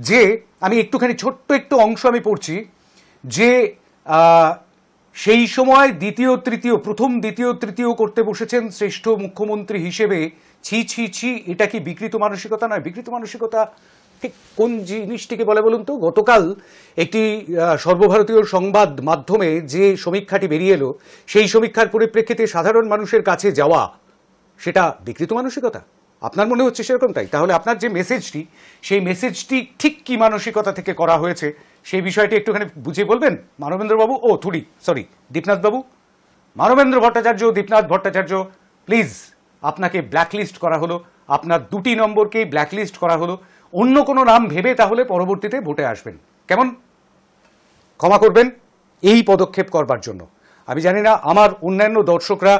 যে আমি একটুখানি ছোট্ট একটু অংশ আমি পড়ছি যে সেই সময় দ্বিতীয় তৃতীয় প্রথম দ্বিতীয় তৃতীয় করতে বসেছেন শ্রেষ্ঠ মুখ্যমন্ত্রী হিসেবে ছি ছি ছি এটা কি বিকৃত মানসিকতা নয় বিকৃত মানসিকতা ঠিক কোন জিনিসটিকে বলে বলুন তো গতকাল একটি সর্বভারতীয় সংবাদ মাধ্যমে যে সমীক্ষাটি বেরিয়ে এলো সেই সমীক্ষার পরিপ্রেক্ষিতে সাধারণ মানুষের কাছে যাওয়া সেটা বিকৃত মানসিকতা আপনার মনে হচ্ছে সেরকম তাই তাহলে আপনার যে মেসেজটি সেই মেসেজটি ঠিক কি মানসিকতা থেকে করা হয়েছে সেই বিষয়টি একটুখানি বুঝিয়ে বলবেন মানবেন্দ্রবাবু ও থুড়ি সরি দীপনাথবাবু মানবেন্দ্র ভট্টাচার্য দীপনাথ ভট্টাচার্য প্লিজ আপনাকে ব্ল্যাকলিস্ট করা হলো আপনার দুটি নম্বরকেই ব্ল্যাকলিস্ট করা হলো অন্য কোনো নাম ভেবে তাহলে পরবর্তীতে ভোটে আসবেন কেমন ক্ষমা করবেন এই পদক্ষেপ করবার জন্য আমি জানি না আমার অন্যান্য দর্শকরা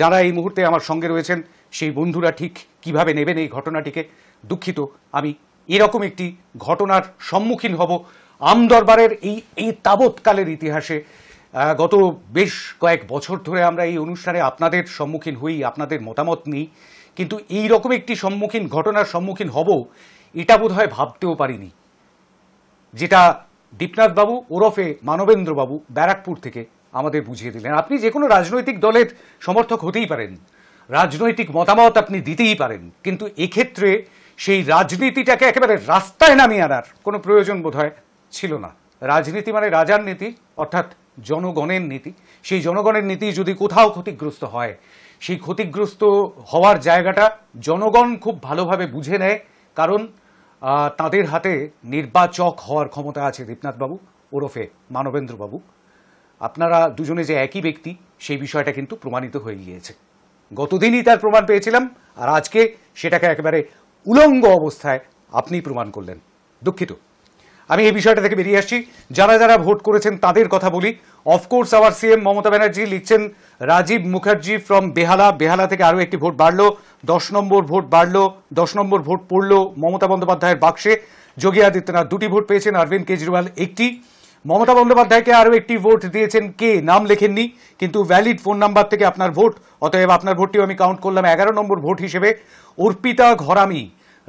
যারা এই মুহূর্তে আমার সঙ্গে রয়েছেন সেই বন্ধুরা ঠিক কিভাবে নেবেন এই ঘটনাটিকে দুঃখিত আমি এরকম একটি ঘটনার সম্মুখীন হব আমদরবারের এই এই তাবৎকালের ইতিহাসে গত বেশ কয়েক বছর ধরে আমরা এই অনুষ্ঠানে আপনাদের সম্মুখীন হই আপনাদের মতামত নিই কিন্তু এই রকম একটি সম্মুখীন ঘটনার সম্মুখীন হব এটা বোধ হয় ভাবতেও পারিনি যেটা দীপনাথবাবু ওরফে মানবেন্দ্রবাবু ব্যারাকপুর থেকে আমাদের বুঝিয়ে দিলেন আপনি যে কোনো রাজনৈতিক দলের সমর্থক হতেই পারেন রাজনৈতিক মতামত আপনি দিতেই পারেন কিন্তু এক্ষেত্রে সেই রাজনীতিটাকে একেবারে রাস্তায় নামিয়ে আনার কোনো প্রয়োজন বোধ ছিল না রাজনীতি মানে রাজার নীতি অর্থাৎ জনগণের নীতি সেই জনগণের নীতি যদি কোথাও ক্ষতিগ্রস্ত হয় সেই ক্ষতিগ্রস্ত হওয়ার জায়গাটা জনগণ খুব ভালোভাবে বুঝে নেয় কারণ তাদের হাতে নির্বাচক হওয়ার ক্ষমতা আছে দীপনাথবাবু ওরফে মানবেন্দ্রবাবু আপনারা দুজনে যে একই ব্যক্তি সেই বিষয়টা কিন্তু প্রমাণিত হয়ে গিয়েছে গতদিনই তার প্রমাণ পেয়েছিলাম আর আজকে সেটাকে একেবারে উলঙ্গ অবস্থায় আপনি প্রমাণ করলেন দুঃখিত আমি এই বিষয়টা থেকে বেরিয়ে আসছি যারা যারা ভোট করেছেন তাদের কথা বলি of course our CM Mamata Banerjee লিখছেন রাজীব মুখার্জি ফ্রম বেহালা বেহালা থেকে আরও একটি ভোট বাড়লো দশ নম্বর ভোট বাড়লো দশ নম্বর ভোট পড়ল মমতা বন্দ্যোপাধ্যায়ের বাক্সে যোগী আদিত্যনাথ দুটি ভোট পেয়েছেন অরবিন্দ কেজরিওয়াল একটি মমতা বন্দ্যোপাধ্যায়কে আরও একটি ভোট দিয়েছেন কে নাম লেখেননি কিন্তু ভ্যালিড ফোন নাম্বার থেকে আপনার ভোট অতএব আপনার ভোটটিও আমি কাউন্ট করলাম এগারো নম্বর ভোট হিসেবে অর্পিতা ঘরামি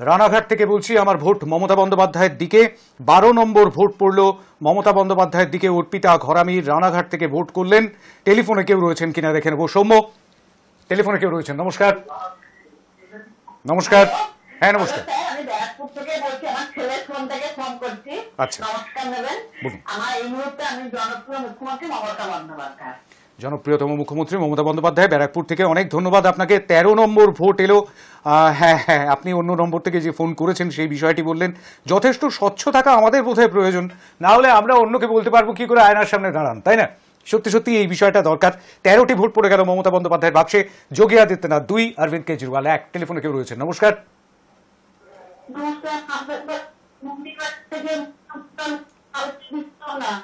রানাঘাট থেকে বলছি আমার ভোট মমতা বন্দ্যোপাধ্যায়ের দিকে বারো নম্বর ভোট পড়ল মমতা বন্দ্যোপাধ্যায়ের দিকে অর্পিতা ঘরামির রানাঘাট থেকে ভোট করলেন টেলিফোনে কেউ রয়েছেন কিনা দেখে নেব সৌম্য টেলিফোনে কেউ রয়েছেন নমস্কার নমস্কার হ্যাঁ নমস্কার আচ্ছা বলুন আমি জনপ্রিয় মুখ্যমন্ত্রী মমতা বন্দ্যোপাধ্যায় জনপ্রিয়তম মুখ্যমন্ত্রী মমতা বন্দ্যোপাধ্যায় ব্যারাকপুর থেকে অনেক ধন্যবাদ আপনাকে তেরো নম্বর ভোট এলো হ্যাঁ হ্যাঁ আপনি অন্য নম্বর থেকে যে ফোন করেছেন সেই বিষয়টি বললেন যথেষ্ট স্বচ্ছ থাকা আমাদের বোধহয় প্রয়োজন না হলে আমরা অন্যকে বলতে পারবো কি করে আয়নার সামনে দাঁড়ান তাই না সত্যি সত্যি এই বিষয়টা দরকার তেরোটি ভোট পড়ে গেল মমতা বন্দ্যোপাধ্যায়ের বাক্সে যোগী আদিত্যনাথ দুই অরবিন্দ কেজরিওয়াল এক টেলিফোনে কেউ রয়েছে নমস্কার নমস্কার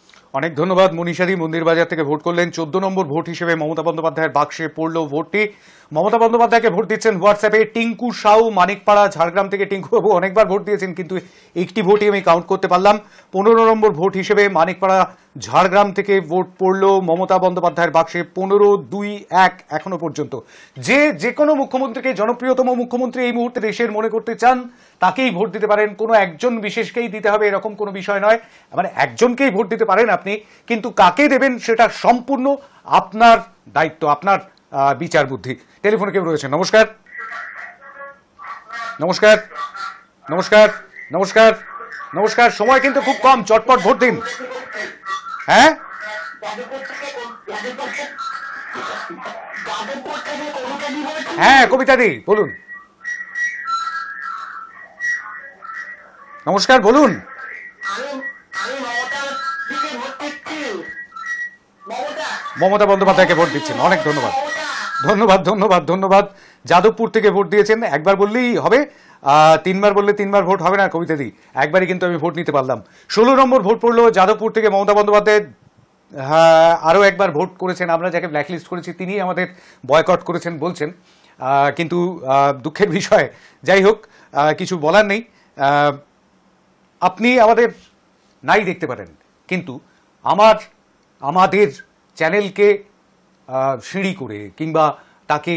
অনেক ধন্যবাদ মনীষাদি মন্দির বাজার থেকে ভোট করলেন চোদ্দ নম্বর ভোট হিসেবে মমতা বন্দ্যোপাধ্যায়ের বাক্সে পড়ল ভোটটি মমতা বন্দ্যোপাধ্যায়কে ভোট দিচ্ছেন হোয়াটসঅ্যাপে টিঙ্কু সাউ মানিকপাড়া ঝাড়গ্রাম থেকে টিঙ্কুবাবু অনেকবার ভোট দিয়েছেন কিন্তু একটি ভোটই আমি কাউন্ট করতে পারলাম পনেরো নম্বর ভোট হিসেবে মানিকপাড়া ঝাড়গ্রাম থেকে ভোট পড়ল মমতা বন্দ্যোপাধ্যায়ের বাক্সে পনেরো দুই এক এখনো পর্যন্ত যে যে কোনো মুখ্যমন্ত্রীকে জনপ্রিয়তম মুখ্যমন্ত্রী এই মুহূর্তে দেশের মনে করতে চান তাকেই ভোট দিতে পারেন কোনো একজন বিশেষকেই দিতে হবে এরকম কোনো বিষয় নয় মানে একজনকেই ভোট দিতে পারেন আপনি কিন্তু কাকে দেবেন সেটা সম্পূর্ণ আপনার দায়িত্ব আপনার বিচার বুদ্ধি টেলিফোনে কেউ রয়েছেন নমস্কার নমস্কার নমস্কার নমস্কার নমস্কার সময় কিন্তু খুব কম চটপট ভোট দিন হ্যাঁ হ্যাঁ কবিতা দি বলুন নমস্কার বলুন মমতা বন্দ্যোপাধ্যায়কে ভোট দিচ্ছেন অনেক ধন্যবাদ ধন্যবাদ ধন্যবাদ ধন্যবাদ যাদবপুর থেকে ভোট দিয়েছেন একবার বললেই হবে তিনবার বললে তিনবার ভোট হবে না কবিতা দি একবারই কিন্তু আমি ভোট নিতে পারলাম ষোলো নম্বর ভোট পড়লো যাদবপুর থেকে মমতা বন্দ্যোপাধ্যায় হ্যাঁ, আরও একবার ভোট করেছেন আমরা যাকে ব্ল্যাকলিস্ট করেছি তিনি আমাদের বয়কট করেছেন বলছেন কিন্তু দুঃখের বিষয় যাই হোক কিছু বলার নেই আপনি আমাদের নাই দেখতে পারেন কিন্তু আমার আমাদের চ্যানেলকে সিঁড়ি করে কিংবা তাকে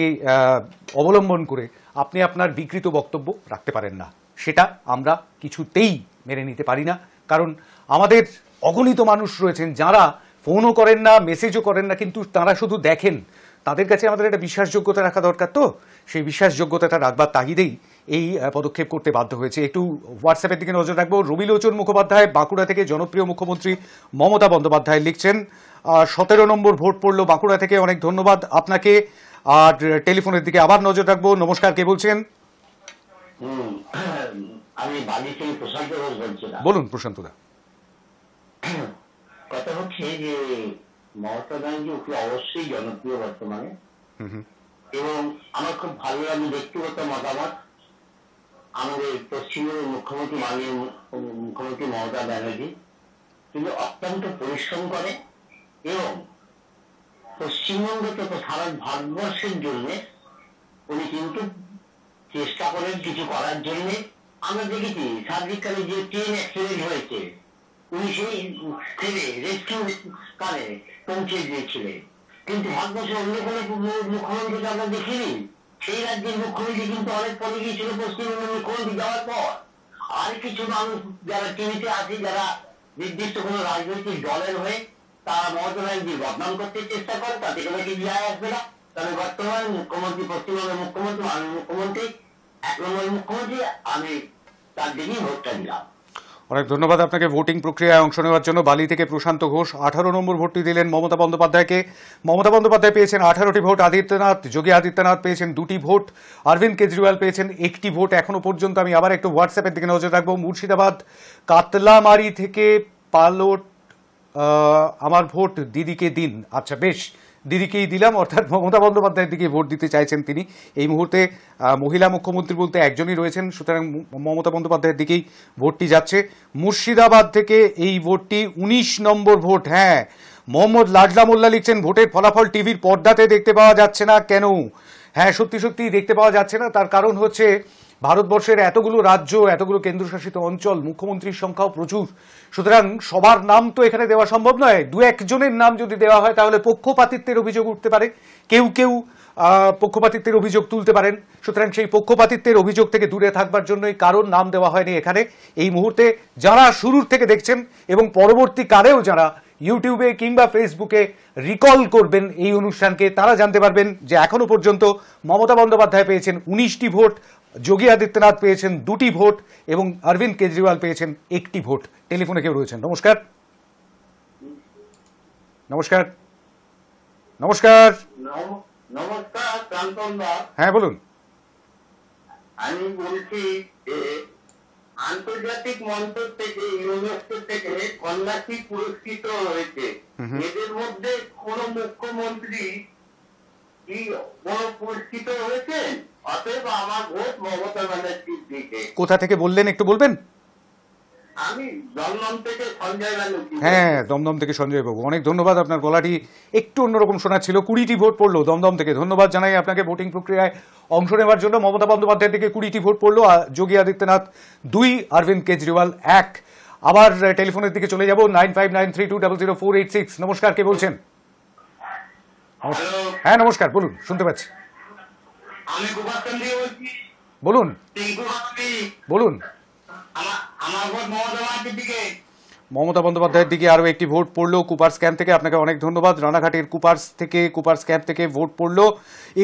অবলম্বন করে আপনি আপনার বিকৃত বক্তব্য রাখতে পারেন না সেটা আমরা কিছুতেই মেনে নিতে পারি না কারণ আমাদের অগণিত মানুষ রয়েছেন যারা ফোনও করেন না মেসেজও করেন না কিন্তু তারা শুধু দেখেন তাদের কাছে আমাদের একটা বিশ্বাসযোগ্যতা রাখা দরকার তো সেই বিশ্বাসযোগ্যতাটা রাখবার তাগিদেই এই পদক্ষেপ করতে বাধ্য হয়েছে একটু হোয়াটসঅ্যাপের দিকে নজর রাখবো রবিলোচন মুখোপাধ্যায় বাঁকুড়া থেকে জনপ্রিয় মুখ্যমন্ত্রী মমতা বন্দ্যোপাধ্যায় লিখছেন সতেরো নম্বর ভোট পড়ল বাঁকুড়া থেকে অনেক ধন্যবাদ আপনাকে আর টেলিফোনের দিকে আবার নজর রাখবো নমস্কার কে বলছেন বলুন প্রশান্ত দা কথা হচ্ছে যে মমতা ব্যানার্জি ওকে অবশ্যই জনপ্রিয় বর্তমানে এবং আমার খুব ভালো লাগে ব্যক্তিগত মতামত আমাদের পশ্চিমবঙ্গের মুখ্যমন্ত্রী মাননীয় মুখ্যমন্ত্রী মমতা ব্যানার্জি তিনি অত্যন্ত পরিশ্রম করে এবং পশ্চিমবঙ্গ থেকে সারা ভারতবর্ষের জন্য উনি কিন্তু চেষ্টা করেন কিছু করার জন্য আমরা দেখেছি সার্বিককালে যে ট্রেন অ্যাক্সিডেন্ট হয়েছে উনি সেই ট্রেনে রেস্কিউ কালে পৌঁছে দিয়েছিলেন কিন্তু ভারতবর্ষের অন্য কোনো মুখ্যমন্ত্রীকে আমরা দেখিনি সেই রাজ্যের মুখ্যমন্ত্রী কিন্তু অনেক পদে গিয়েছিল পশ্চিমবঙ্গের মুখ্যমন্ত্রী যাওয়ার পর আর কিছু মানুষ যারা টিভিতে আছে যারা নির্দিষ্ট কোনো রাজনৈতিক দলের হয়ে তারা মমতা ব্যানার্জি বদনাম করতে চেষ্টা করে তাতে কোনো কি যায় আসবে না তবে বর্তমান মুখ্যমন্ত্রী পশ্চিমবঙ্গের মুখ্যমন্ত্রী মাননীয় মুখ্যমন্ত্রী এক নম্বর মুখ্যমন্ত্রী আমি তার দিকেই ভোটটা দিলাম অনেক ধন্যবাদ আপনাকে ভোটিং প্রক্রিয়ায় অংশ নেওয়ার জন্য বালি থেকে প্রশান্ত ঘোষ আঠারো নম্বর ভোটটি দিলেন মমতা বন্দ্যোপাধ্যায়কে মমতা বন্দ্যোপাধ্যায় পেয়েছেন আঠারোটি ভোট আদিত্যনাথ যোগী আদিত্যনাথ পেয়েছেন দুটি ভোট অরবিন্দ কেজরিওয়াল পেয়েছেন একটি ভোট এখনও পর্যন্ত আমি আবার একটু হোয়াটসঅ্যাপের দিকে নজর রাখবো মুর্শিদাবাদ কাতলামারি থেকে পালট আমার ভোট দিদিকে দিন আচ্ছা বেশ দিদিকেই দিলাম অর্থাৎ মমতা বন্দ্যোপাধ্যায়ের দিকে ভোট দিতে চাইছেন তিনি এই মুহূর্তে মহিলা মুখ্যমন্ত্রী বলতে একজনই রয়েছেন সুতরাং মমতা বন্দ্যোপাধ্যায়ের দিকেই ভোটটি যাচ্ছে মুর্শিদাবাদ থেকে এই ভোটটি ১৯ নম্বর ভোট হ্যাঁ মোহাম্মদ লাজলা মোল্লা লিখছেন ভোটের ফলাফল টিভির পর্দাতে দেখতে পাওয়া যাচ্ছে না কেন হ্যাঁ সত্যি সত্যি দেখতে পাওয়া যাচ্ছে না তার কারণ হচ্ছে ভারতবর্ষের এতগুলো রাজ্য এতগুলো কেন্দ্রশাসিত অঞ্চল মুখ্যমন্ত্রীর সংখ্যাও প্রচুর সুতরাং সবার নাম তো এখানে দেওয়া সম্ভব নয় দু একজনের নাম যদি দেওয়া হয় তাহলে পক্ষপাতিত্বের অভিযোগ উঠতে পারে কেউ কেউ পক্ষপাতিত্বের অভিযোগ তুলতে পারেন সুতরাং সেই পক্ষপাতিত্বের অভিযোগ থেকে দূরে থাকবার জন্যই কারণ নাম দেওয়া হয়নি এখানে এই মুহূর্তে যারা শুরুর থেকে দেখছেন এবং পরবর্তীকালেও যারা ইউটিউবে কিংবা ফেসবুকে রিকল করবেন এই অনুষ্ঠানকে তারা জানতে পারবেন যে এখনো পর্যন্ত মমতা বন্দ্যোপাধ্যায় পেয়েছেন উনিশটি ভোট যোগী আদিত্যনাথ পেয়েছেন দুটি ভোট এবং অরবিন্দ কেজরিওয়াল পেয়েছেন একটি ভোট টেলিফোনে কেউ রয়েছেন নমস্কার নমস্কার নমস্কার নমস্কার হ্যাঁ বলুন আমি বলছি যে আন্তর্জাতিক মঞ্চ থেকে ইউনেস্কো থেকে কন্যাশ্রী পুরস্কৃত হয়েছে এদের মধ্যে কোন মুখ্যমন্ত্রী কি কোন পুরস্কৃত হয়েছেন অতএব আমার ভোট মমতা ব্যানার্জির দিকে কোথা থেকে বললেন একটু বলবেন হ্যাঁ দমদম থেকে সঞ্জয়বাবু অনেক ধন্যবাদ আপনার গলাটি একটু অন্যরকম ছিল কুড়িটি ভোট পড়লো দমদম থেকে ধন্যবাদ জানাই আপনাকে ভোটিং প্রক্রিয়ায় অংশ নেওয়ার জন্য মমতা বন্দ্যোপাধ্যায় থেকে কুড়িটি ভোট পড়লো যোগী আদিত্যনাথ দুই অরবিন্দ কেজরিওয়াল এক আবার টেলিফোনের দিকে চলে যাব nine five nine three two double zero four eight six নমস্কার কে বলছেন হ্যাঁ নমস্কার বলুন শুনতে পাচ্ছি আমি দিয়ে বলছি বলুন বলুন মমতা দিকে বন্দ্যোপাধ্যায়ের দিকে আরও একটি ভোট পড়লো কুপার্স ক্যাম্প থেকে আপনাকে অনেক ধন্যবাদ রানাঘাটের কুপার্স থেকে কুপার্স ক্যাম্প থেকে ভোট পড়ল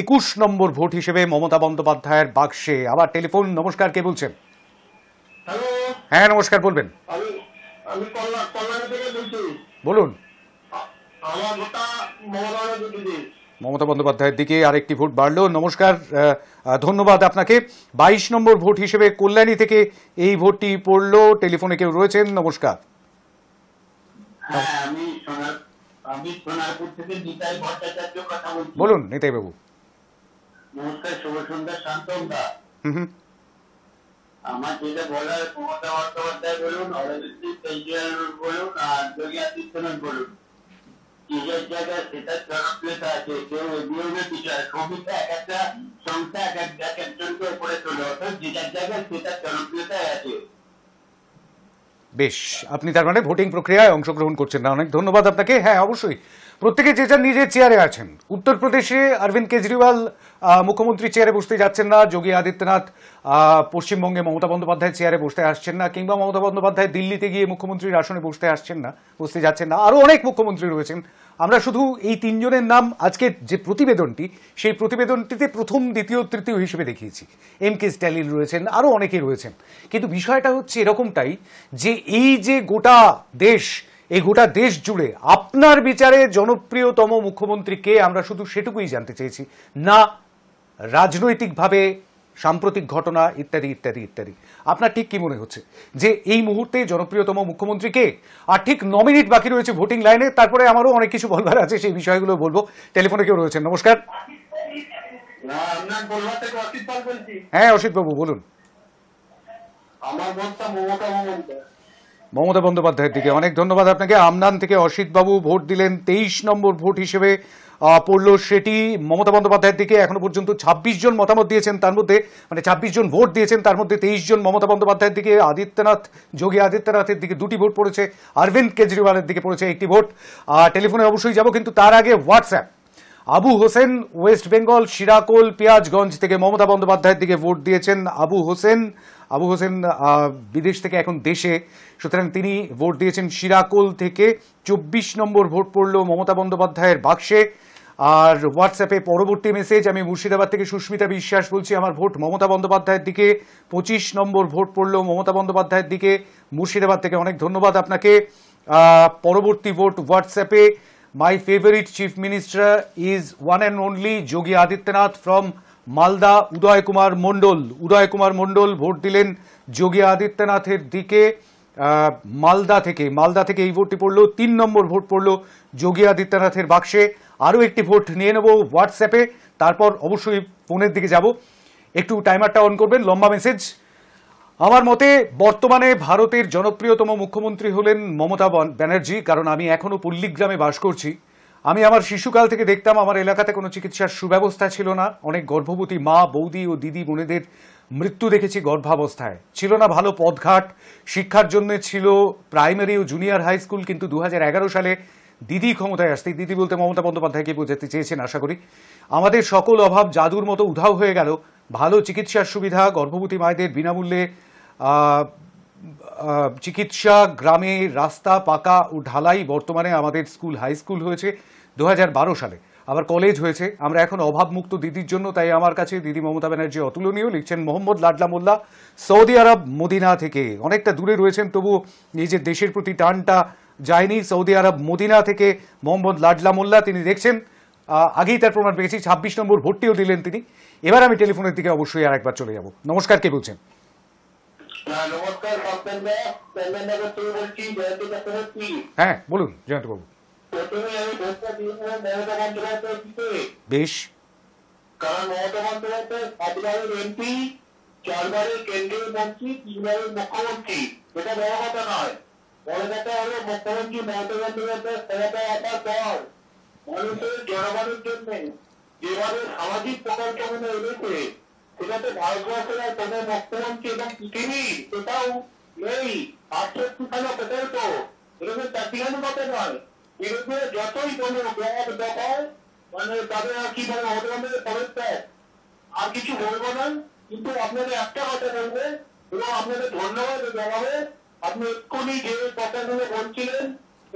একুশ নম্বর ভোট হিসেবে মমতা বন্দ্যোপাধ্যায়ের বাক্সে আবার টেলিফোন নমস্কার কে বলছেন হ্যাঁ নমস্কার বলবেন বলুন মমতা বন্দ্যোপাধ্যায়ের দিকে আরেকটি ভোট বাড়লো নমস্কার ধন্যবাদ আপনাকে ২২ নম্বর ভোট হিসেবে কল্যাণী থেকে এই ভোটটি পড়ল টেলিফোনে কেউ রয়েছেন নমস্কার হ্যাঁ, বলুন নিতাই বাবু আমার যেটা বলার মমতা বন্দ্যোপাধ্যায় বলুন অরবিন্দ কেজরিওয়াল বলুন আর যোগী আদিত্যনাথ বলুন বেশ আপনি তার মানে ভোটিং প্রক্রিয়ায় অংশগ্রহণ করছেন না অনেক ধন্যবাদ আপনাকে হ্যাঁ অবশ্যই প্রত্যেকে যে যার নিজের চেয়ারে আছেন উত্তরপ্রদেশে অরবিন্দ কেজরিওয়াল মুখ্যমন্ত্রী চেয়ারে বসতে যাচ্ছেন না যোগী আদিত্যনাথ পশ্চিমবঙ্গে মমতা বন্দ্যোপাধ্যায় চেয়ারে বসতে আসছেন না কিংবা মমতা বন্দ্যোপাধ্যায় দিল্লিতে গিয়ে মুখ্যমন্ত্রীর আসনে বসতে আসছেন না বসতে যাচ্ছেন না আরও অনেক মুখ্যমন্ত্রী রয়েছেন আমরা শুধু এই তিনজনের নাম আজকে যে প্রতিবেদনটি সেই প্রতিবেদনটিতে প্রথম দ্বিতীয় তৃতীয় হিসেবে দেখিয়েছি এম কে স্ট্যালিন রয়েছেন আরও অনেকেই রয়েছেন কিন্তু বিষয়টা হচ্ছে এরকমটাই যে এই যে গোটা দেশ এই গোটা দেশ জুড়ে আপনার বিচারে জনপ্রিয়তম মুখ্যমন্ত্রী কে আমরা শুধু সেটুকুই জানতে চেয়েছি না রাজনৈতিকভাবে সাম্প্রতিক ঘটনা ইত্যাদি ইত্যাদি ইত্যাদি আপনার ঠিক কি মনে হচ্ছে যে এই মুহূর্তে জনপ্রিয়তম মুখ্যমন্ত্রী কে আর ঠিক ন মিনিট বাকি রয়েছে ভোটিং লাইনে তারপরে আমারও অনেক কিছু বলবার আছে সেই বিষয়গুলো বলবো টেলিফোনে কেউ রয়েছেন নমস্কার হ্যাঁ অসিত বাবু বলুন আমার মমতা মমতা বন্দ্যোপাধ্যায়ের দিকে অনেক ধন্যবাদ আপনাকে আমদান থেকে অসিতবাবু ভোট দিলেন তেইশ নম্বর ভোট হিসেবে পড়ল সেটি মমতা বন্দ্যোপাধ্যায়ের দিকে এখনো পর্যন্ত ২৬ জন মতামত দিয়েছেন তার মধ্যে মানে ২৬ জন ভোট দিয়েছেন তার মধ্যে তেইশ জন মমতা বন্দ্যোপাধ্যায়ের দিকে আদিত্যনাথ যোগী আদিত্যনাথের দিকে দুটি ভোট পড়েছে অরবিন্দ কেজরিওয়ালের দিকে পড়েছে একটি ভোট টেলিফোনে অবশ্যই যাব কিন্তু তার আগে WhatsApp Abu Hossain West Bengal Sirakol Piyajganj থেকে মমতা বন্দ্যোপাধ্যায়ের দিকে ভোট দিয়েছেন আবু হোসেন আবু হোসেন বিদেশ থেকে এখন দেশে সুতরাং তিনি ভোট দিয়েছেন শিরাকোল থেকে চব্বিশ নম্বর ভোট পড়ল মমতা বন্দ্যোপাধ্যায়ের বাক্সে আর হোয়াটসঅ্যাপে পরবর্তী মেসেজ আমি মুর্শিদাবাদ থেকে সুস্মিতা বিশ্বাস বলছি আমার ভোট মমতা বন্দ্যোপাধ্যায়ের দিকে পঁচিশ নম্বর ভোট পড়ল মমতা বন্দ্যোপাধ্যায়ের দিকে মুর্শিদাবাদ থেকে অনেক ধন্যবাদ আপনাকে পরবর্তী ভোট হোয়াটসঅ্যাপে my favourite chief minister is one and only Yogi Adityanath from Malda Uday Kumar Mondal Uday Kumar Mondal vote দিলেন যোগী আদিত্যনাথের দিকে মালদা থেকে মালদা থেকে এই ভোটটি পড়লো তিন নম্বর ভোট পড়লো যোগী আদিত্যনাথের বাক্সে আরও একটি ভোট নিয়ে নেব হোয়াটসঅ্যাপে তারপর অবশ্যই ফোনের দিকে যাব একটু টাইমারটা অন করবেন লম্বা মেসেজ আমার মতে বর্তমানে ভারতের জনপ্রিয়তম মুখ্যমন্ত্রী হলেন মমতা ব্যানার্জি কারণ আমি এখনও পল্লীগ্রামে বাস করছি আমি আমার শিশুকাল থেকে দেখতাম আমার এলাকাতে কোনো চিকিৎসার সুব্যবস্থা ছিল না অনেক গর্ভবতী মা বৌদি ও দিদি বোনেদের মৃত্যু দেখেছি গর্ভাবস্থায় ছিল না ভালো পদঘাট শিক্ষার জন্য ছিল প্রাইমারি ও জুনিয়র হাই স্কুল কিন্তু দু সালে দিদি ক্ষমতায় আসতে দিদি বলতে মমতা বন্দ্যোপাধ্যায়কে বোঝাতে চেয়েছেন আশা করি আমাদের সকল অভাব জাদুর মতো উধাও হয়ে গেল ভালো চিকিৎসার সুবিধা গর্ভবতী মায়েদের বিনামূল্যে চিকিৎসা গ্রামে রাস্তা পাকা ও ঢালাই বর্তমানে আমাদের স্কুল হাই স্কুল হয়েছে দু সালে আবার কলেজ হয়েছে আমরা এখন অভাবমুক্ত দিদির জন্য তাই আমার কাছে দিদি মমতা ব্যানার্জি অতুলনীয় লিখছেন Mohammad Ladla Molla Saudi Arab Medina থেকে অনেকটা দূরে রয়েছেন তবু নিজের দেশের প্রতি টানটা যায়নি সৌদি আরব মদিনা থেকে মোহাম্মদ লাডলা মোল্লা তিনি দেখছেন আগেই তার প্রমাণ পেয়েছি ছাব্বিশ নম্বর ভর্তিও দিলেন তিনি এবার আমি টেলিফোনের দিকে অবশ্যই আর একবার চলে যাব নমস্কার কে বলছেন হ্যাঁ, হ্যাঁ বলুন জয়ন্ত বাবু বেশ কারণ মমতা বন্দ্যোপাধ্যায় চারবারের কেন্দ্রীয় মন্ত্রী তিনবারের মুখ্যমন্ত্রী এটা বড় কথা নয় বড় কথা হলো মুখ্যমন্ত্রী মমতা বন্দ্যোপাধ্যায় ক্ষমতায় আসার পর মানুষের জনগণের জন্য যেভাবে সামাজিক প্রকল্পগুলো মানে এটা তো ভারতবর্ষের আর মুখ্যমন্ত্রী এবং পৃথিবীর কোথাও নেই পার্থক্য খানা প্রকল্প এরকম চাকরিখানো নয় এরকম যতই কোনো ব্যাগ দখল মানে তাদের আর কি বলবো ওদের আমাদের খরচ আর কিছু বলবো না কিন্তু আপনাদের একটা কথা বলবে এবং আপনাদের ধন্যবাদ জানাবে আপনি এক্ষুনি যে কথাগুলো বলছিলেন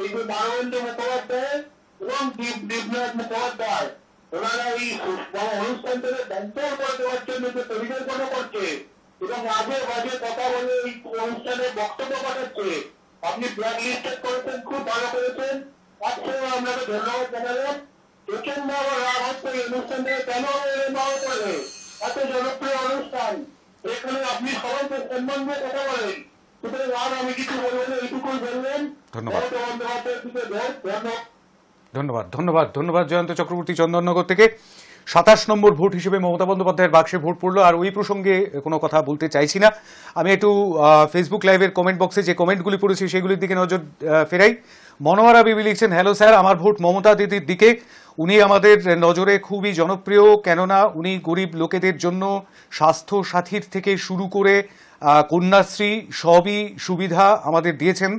এই যে মানবেন্দ্র মুখোপাধ্যায় এবং দীপ দীপনাথ মুখোপাধ্যায় ওনারা এই মানে অনুষ্ঠান থেকে বন্ধ করে দেওয়ার জন্য যে পরিকল্পনা করছে এবং আজে বাজে কথা বলে এই অনুষ্ঠানে বক্তব্য পাঠাচ্ছে আপনি ব্ল্যাক লিস্টেড করেছেন খুব ভালো করেছেন তার আপনাকে ধন্যবাদ জানালেন প্রচন্ড আমার রাগ হচ্ছে এই অনুষ্ঠান কেন এরকম করে এত জনপ্রিয় অনুষ্ঠান এখানে আপনি সবাইকে সম্মান দিয়ে কথা বলেন সুতরাং আর আমি কিছু বলবো এইটুকুই বললেন ধন্যবাদ ধন্যবাদ ধন্যবাদ ধন্যবাদ ধন্যবাদ জয়ন্ত চক্রবর্তী চন্দননগর থেকে সাতাশ নম্বর ভোট হিসেবে মমতা বন্দ্যোপাধ্যায়ের বাক্সে ভোট পড়লো আর ওই প্রসঙ্গে কোনো কথা বলতে চাইছি না আমি একটু ফেসবুক লাইভের কমেন্ট বক্সে যে কমেন্টগুলি পড়েছি সেগুলির দিকে নজর ফেরাই মনোয়ারা বিবি লিখছেন হ্যালো স্যার আমার ভোট মমতা দিদির দিকে উনি আমাদের নজরে খুবই জনপ্রিয় কেননা উনি গরিব লোকেদের জন্য স্বাস্থ্য সাথীর থেকে শুরু করে কন্যাশ্রী সবই সুবিধা আমাদের দিয়েছেন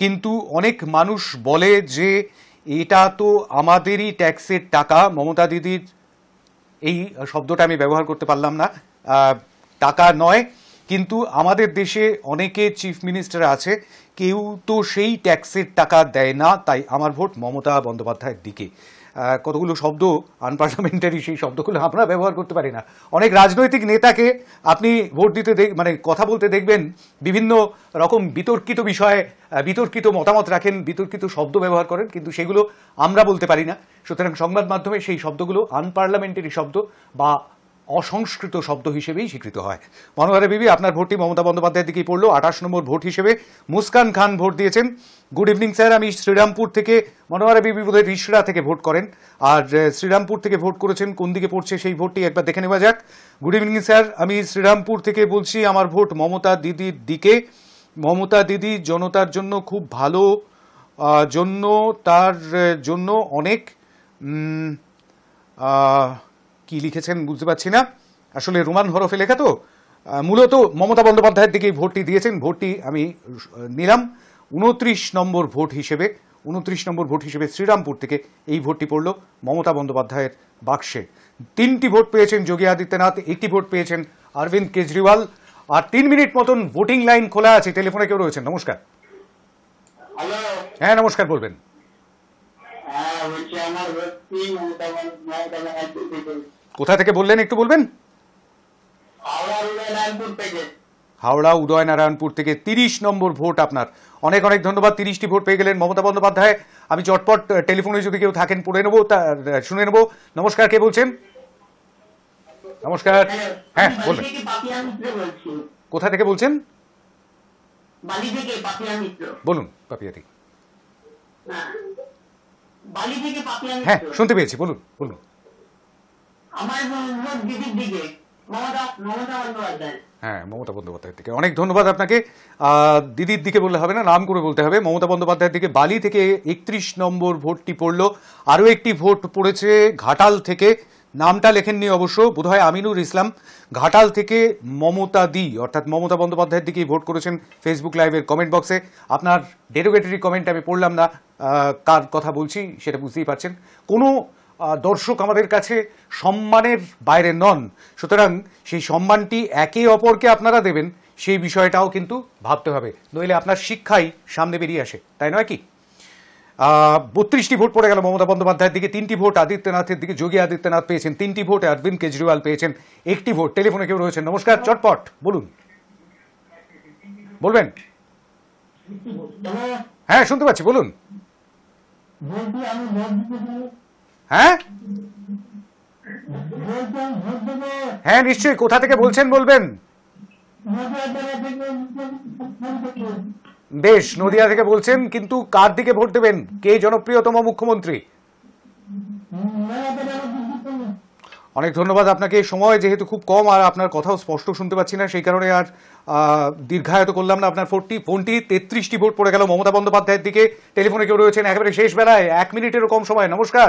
কিন্তু অনেক মানুষ বলে যে এটা তো আমাদেরই ট্যাক্সের টাকা মমতা দিদির এই শব্দটা আমি ব্যবহার করতে পারলাম না টাকা নয় কিন্তু আমাদের দেশে অনেকে চিফ মিনিস্টার আছে কেউ তো সেই ট্যাক্সের টাকা দেয় না তাই আমার ভোট মমতা বন্দ্যোপাধ্যায়ের দিকে কতগুলো শব্দ আনপার্লামেন্টারি সেই শব্দগুলো আমরা ব্যবহার করতে পারি না অনেক রাজনৈতিক নেতাকে আপনি ভোট দিতে মানে কথা বলতে দেখবেন বিভিন্ন রকম বিতর্কিত বিষয়ে বিতর্কিত মতামত রাখেন বিতর্কিত শব্দ ব্যবহার করেন কিন্তু সেগুলো আমরা বলতে পারি না সুতরাং সংবাদ মাধ্যমে সেই শব্দগুলো আনপার্লামেন্টারি শব্দ বা অসংস্কৃত শব্দ হিসেবেই স্বীকৃত হয় মনোহরা বিবি আপনার ভোটটি মমতা বন্দ্যোপাধ্যায়ের দিকেই পড়লো আঠাশ নম্বর ভোট হিসেবে মুস্কান খান ভোট দিয়েছেন গুড ইভিনিং স্যার আমি শ্রীরামপুর থেকে মনোহরা বিবি বোধহয় রিসড়া থেকে ভোট করেন আর শ্রীরামপুর থেকে ভোট করেছেন কোন দিকে পড়ছে সেই ভোটটি একবার দেখে নেওয়া যাক গুড ইভিনিং স্যার আমি শ্রীরামপুর থেকে বলছি আমার ভোট মমতা দিদির দিকে মমতা দিদি জনতার জন্য খুব ভালো জন্য তার জন্য অনেক কি লিখেছেন বুঝতে পারছি না আসলে রোমান হরফে লেখা তো মূলত মমতা বন্দ্যোপাধ্যায়ের দিকেই ভোটটি দিয়েছেন ভোটটি আমি নিলাম উনত্রিশ নম্বর ভোট হিসেবে উনত্রিশ নম্বর ভোট হিসেবে শ্রীরামপুর থেকে এই ভোটটি পড়ল মমতা বন্দ্যোপাধ্যায়ের বাক্সে তিনটি ভোট পেয়েছেন যোগী আদিত্যনাথ একটি ভোট পেয়েছেন অরবিন্দ কেজরিওয়াল আর তিন মিনিট মতন ভোটিং লাইন খোলা আছে টেলিফোনে কেউ রয়েছেন নমস্কার হ্যাঁ নমস্কার বলবেন হ্যাঁ, কোথা থেকে বললেন একটু বলবেন হাওড়া উদয়নারায়ণপুর থেকে তিরিশ নম্বর ভোট আপনার অনেক অনেক ধন্যবাদ তিরিশটি ভোট পেয়ে গেলেন মমতা বন্দ্যোপাধ্যায় আমি চটপট টেলিফোনে যদি কেউ থাকেন পড়ে নেবো শুনে নেবো নমস্কার কে বলছেন নমস্কার হ্যাঁ বলবেন কোথা থেকে বলছেন বলুন পাপিয়া হ্যাঁ।, হ্যাঁ শুনতে পেয়েছি বলুন বলুন হ্যাঁ মমতা বন্দ্যোপাধ্যায়ের দিকে অনেক ধন্যবাদ আপনাকে দিদির দিকে বললে হবে না নাম করে বলতে হবে মমতা বন্দ্যোপাধ্যায়ের দিকে বালি থেকে একত্রিশ নম্বর ভোটটি পড়ল আরও একটি ভোট পড়েছে ঘাটাল থেকে নামটা লেখেননি অবশ্য বোধহয় আমিনুর ইসলাম ঘাটাল থেকে মমতা দি অর্থাৎ মমতা বন্দ্যোপাধ্যায়ের দিকেই ভোট করেছেন ফেসবুক লাইভের কমেন্ট বক্সে আপনার ডেরোগেটরি কমেন্ট আমি পড়লাম না কার কথা বলছি সেটা বুঝতেই পারছেন কোনো দর্শক আমাদের কাছে সম্মানের বাইরে নন সুতরাং সেই সম্মানটি একে অপরকে আপনারা দেবেন সেই বিষয়টাও কিন্তু ভাবতে হবে নইলে আপনার শিক্ষাই সামনে বেরিয়ে আসে তাই নয় কি বত্রিশটি ভোট পড়ে গেল মমতা বন্দ্যোপাধ্যায়ের দিকে তিনটি ভোট আদিত্যনাথের দিকে যোগী আদিত্যনাথ পেয়েছেন তিনটি ভোট অরবিন্দ কেজরিওয়াল পেয়েছেন একটি ভোট টেলিফোনে কেউ রয়েছেন নমস্কার চটপট বলুন বলবেন হ্যাঁ শুনতে পাচ্ছি বলুন হ্যাঁ হ্যাঁ নিশ্চয়ই কোথা থেকে বলছেন বলবেন বেশ নদিয়া থেকে বলছেন কিন্তু কার দিকে ভোট দেবেন কে জনপ্রিয়তম মুখ্যমন্ত্রী অনেক ধন্যবাদ আপনাকে সময় যেহেতু খুব কম আর আপনার কথাও স্পষ্ট শুনতে পাচ্ছি না সেই কারণে আর দীর্ঘায়ত করলাম না আপনার ফোনটি ফোনটি তেত্রিশটি ভোট পড়ে গেল মমতা বন্দ্যোপাধ্যায়ের দিকে টেলিফোনে কেউ রয়েছেন একেবারে শেষ বেলায় এক মিনিটেরও কম সময় নমস্কার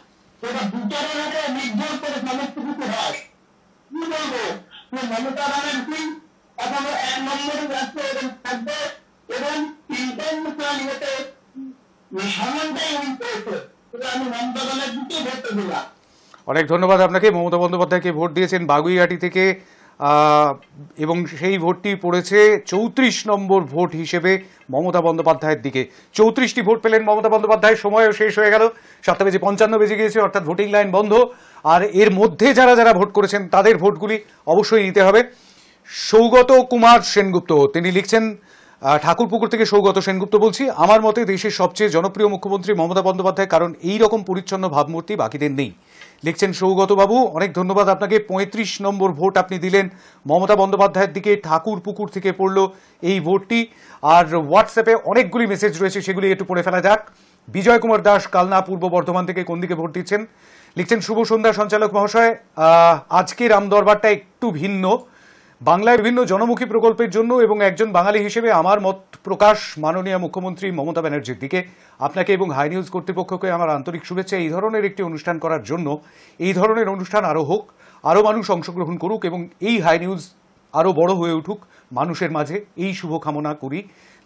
এটা নির্ভর করে হয় কি বলবো মমতা ব্যানার্জি এক নম্বরে এবং থাকবে এবং সমানটাই পেয়েছে অনেক ধন্যবাদ আপনাকে মমতা বন্দ্যোপাধ্যায়কে ভোট দিয়েছেন বাগুইহাটি থেকে এবং সেই ভোটটি পড়েছে চৌত্রিশ নম্বর ভোট হিসেবে মমতা বন্দ্যোপাধ্যায়ের দিকে চৌত্রিশটি ভোট পেলেন মমতা বন্দ্যোপাধ্যায় সময়ও শেষ হয়ে গেল সাতটা বেজে পঞ্চান্ন বেজে গিয়েছে অর্থাৎ ভোটিং লাইন বন্ধ আর এর মধ্যে যারা যারা ভোট করেছেন তাদের ভোটগুলি অবশ্যই নিতে হবে সৌগত কুমার সেনগুপ্ত তিনি লিখছেন ঠাকুরপুকুর থেকে সৌগত সেনগুপ্ত বলছি আমার মতে দেশের সবচেয়ে জনপ্রিয় মুখ্যমন্ত্রী মমতা বন্দ্যোপাধ্যায় কারণ এই রকম পরিচ্ছন্ন ভাবমূর্তি বাকিদের নেই লিখছেন সৌগতবাবু অনেক ধন্যবাদ আপনাকে পঁয়ত্রিশ নম্বর ভোট আপনি দিলেন মমতা বন্দ্যোপাধ্যায়ের দিকে ঠাকুর পুকুর থেকে পড়ল এই ভোটটি আর হোয়াটসঅ্যাপে অনেকগুলি মেসেজ রয়েছে সেগুলি একটু পড়ে ফেলা যাক বিজয় কুমার দাস কালনা পূর্ব বর্ধমান থেকে কোন দিকে ভোট দিচ্ছেন লিখছেন শুভ সন্ধ্যা সঞ্চালক মহাশয় আজকের আমদরবারটা একটু ভিন্ন বাংলায় বিভিন্ন জনমুখী প্রকল্পের জন্য এবং একজন বাঙালি হিসেবে আমার মত প্রকাশ মাননীয় মুখ্যমন্ত্রী মমতা ব্যানার্জির দিকে আপনাকে এবং হাই নিউজ কর্তৃপক্ষকে আমার আন্তরিক শুভেচ্ছা এই ধরনের একটি অনুষ্ঠান করার জন্য এই ধরনের অনুষ্ঠান আরও হোক আরও মানুষ অংশগ্রহণ করুক এবং এই হাই নিউজ আরও বড় হয়ে উঠুক মানুষের মাঝে এই শুভকামনা করি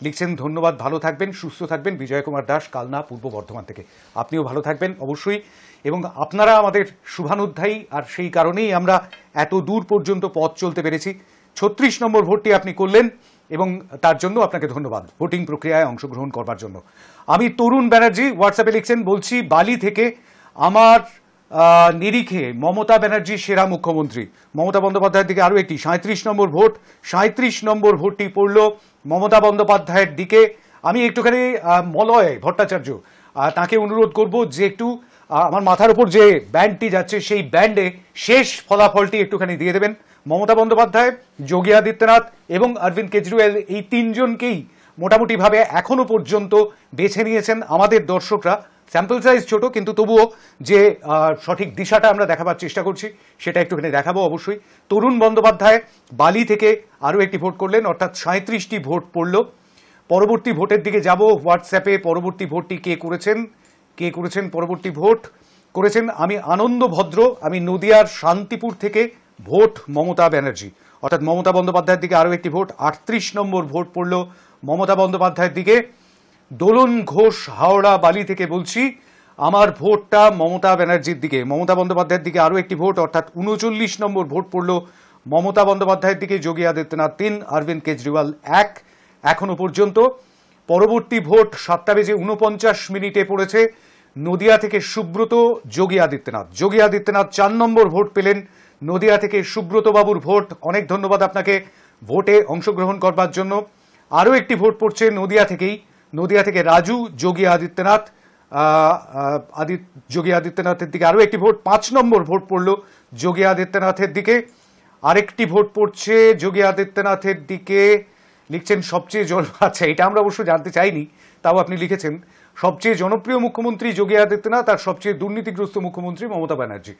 লিখছেন ধন্যবাদ ভালো থাকবেন সুস্থ থাকবেন বিজয় কুমার দাস কালনা পূর্ব বর্ধমান থেকে আপনিও ভালো থাকবেন অবশ্যই এবং আপনারা আমাদের শুভানুধ্যায়ী আর সেই কারণেই আমরা এত দূর পর্যন্ত পথ চলতে পেরেছি ছত্রিশ নম্বর ভোটটি আপনি করলেন এবং তার জন্য আপনাকে ধন্যবাদ ভোটিং প্রক্রিয়ায় অংশগ্রহণ করবার জন্য আমি তরুণ ব্যানার্জি হোয়াটসঅ্যাপে লিখছেন বলছি বালি থেকে আমার নিরিখে মমতা ব্যানার্জি সেরা মুখ্যমন্ত্রী মমতা বন্দ্যোপাধ্যায়ের দিকে আরও একটি সাঁত্রিশ নম্বর ভোট সাঁত্রিশ নম্বর ভোটটি পড়ল মমতা বন্দ্যোপাধ্যায়ের দিকে আমি একটুখানি মলয় ভট্টাচার্য তাকে অনুরোধ করব যে একটু আমার মাথার উপর যে ব্যান্ডটি যাচ্ছে সেই ব্যান্ডে শেষ ফলাফলটি একটুখানি দিয়ে দেবেন মমতা বন্দ্যোপাধ্যায় যোগী আদিত্যনাথ এবং অরবিন্দ কেজরিওয়াল এই তিনজনকেই মোটামুটিভাবে এখনও পর্যন্ত বেছে নিয়েছেন আমাদের দর্শকরা স্যাম্পল সাইজ ছোট কিন্তু তবুও যে সঠিক দিশাটা আমরা দেখাবার চেষ্টা করছি সেটা একটুখানি দেখাবো অবশ্যই তরুণ বন্দ্যোপাধ্যায় বালি থেকে আরও একটি ভোট করলেন অর্থাৎ সাঁত্রিশটি ভোট পড়ল পরবর্তী ভোটের দিকে যাব হোয়াটসঅ্যাপে পরবর্তী ভোটটি কে করেছেন কে করেছেন পরবর্তী ভোট করেছেন আমি আনন্দ ভদ্র আমি নদিয়ার শান্তিপুর থেকে ভোট মমতা ব্যানার্জি অর্থাৎ মমতা বন্দ্যোপাধ্যায়ের দিকে আরও একটি ভোট আটত্রিশ নম্বর ভোট পড়ল মমতা বন্দ্যোপাধ্যায়ের দিকে দোলন ঘোষ হাওড়া বালি থেকে বলছি আমার ভোটটা মমতা ব্যানার্জির দিকে মমতা বন্দ্যোপাধ্যায়ের দিকে আরও একটি ভোট অর্থাৎ উনচল্লিশ নম্বর ভোট পড়ল মমতা বন্দ্যোপাধ্যায়ের দিকে যোগী আদিত্যনাথ তিন অরবিন্দ কেজরিওয়াল এক এখনও পর্যন্ত পরবর্তী ভোট সাতটা বেজে উনপঞ্চাশ মিনিটে পড়েছে নদিয়া থেকে সুব্রত যোগী আদিত্যনাথ যোগী আদিত্যনাথ চার নম্বর ভোট পেলেন নদিয়া থেকে সুব্রত বাবুর ভোট অনেক ধন্যবাদ আপনাকে ভোটে অংশগ্রহণ করবার জন্য আরও একটি ভোট পড়ছে নদিয়া থেকেই নদিয়া থেকে রাজু যোগী আদিত্যনাথ আদি যোগী আদিত্যনাথের দিকে আরও একটি ভোট পাঁচ নম্বর ভোট পড়ল যোগী আদিত্যনাথের দিকে আরেকটি ভোট পড়ছে যোগী আদিত্যনাথের দিকে লিখছেন সবচেয়ে জল আচ্ছা এটা আমরা অবশ্য জানতে চাইনি তাও আপনি লিখেছেন সবচেয়ে জনপ্রিয় মুখ্যমন্ত্রী যোগী আদিত্যনাথ আর সবচেয়ে দুর্নীতিগ্রস্ত মুখ্যমন্ত্রী মমতা ব্যানার্জি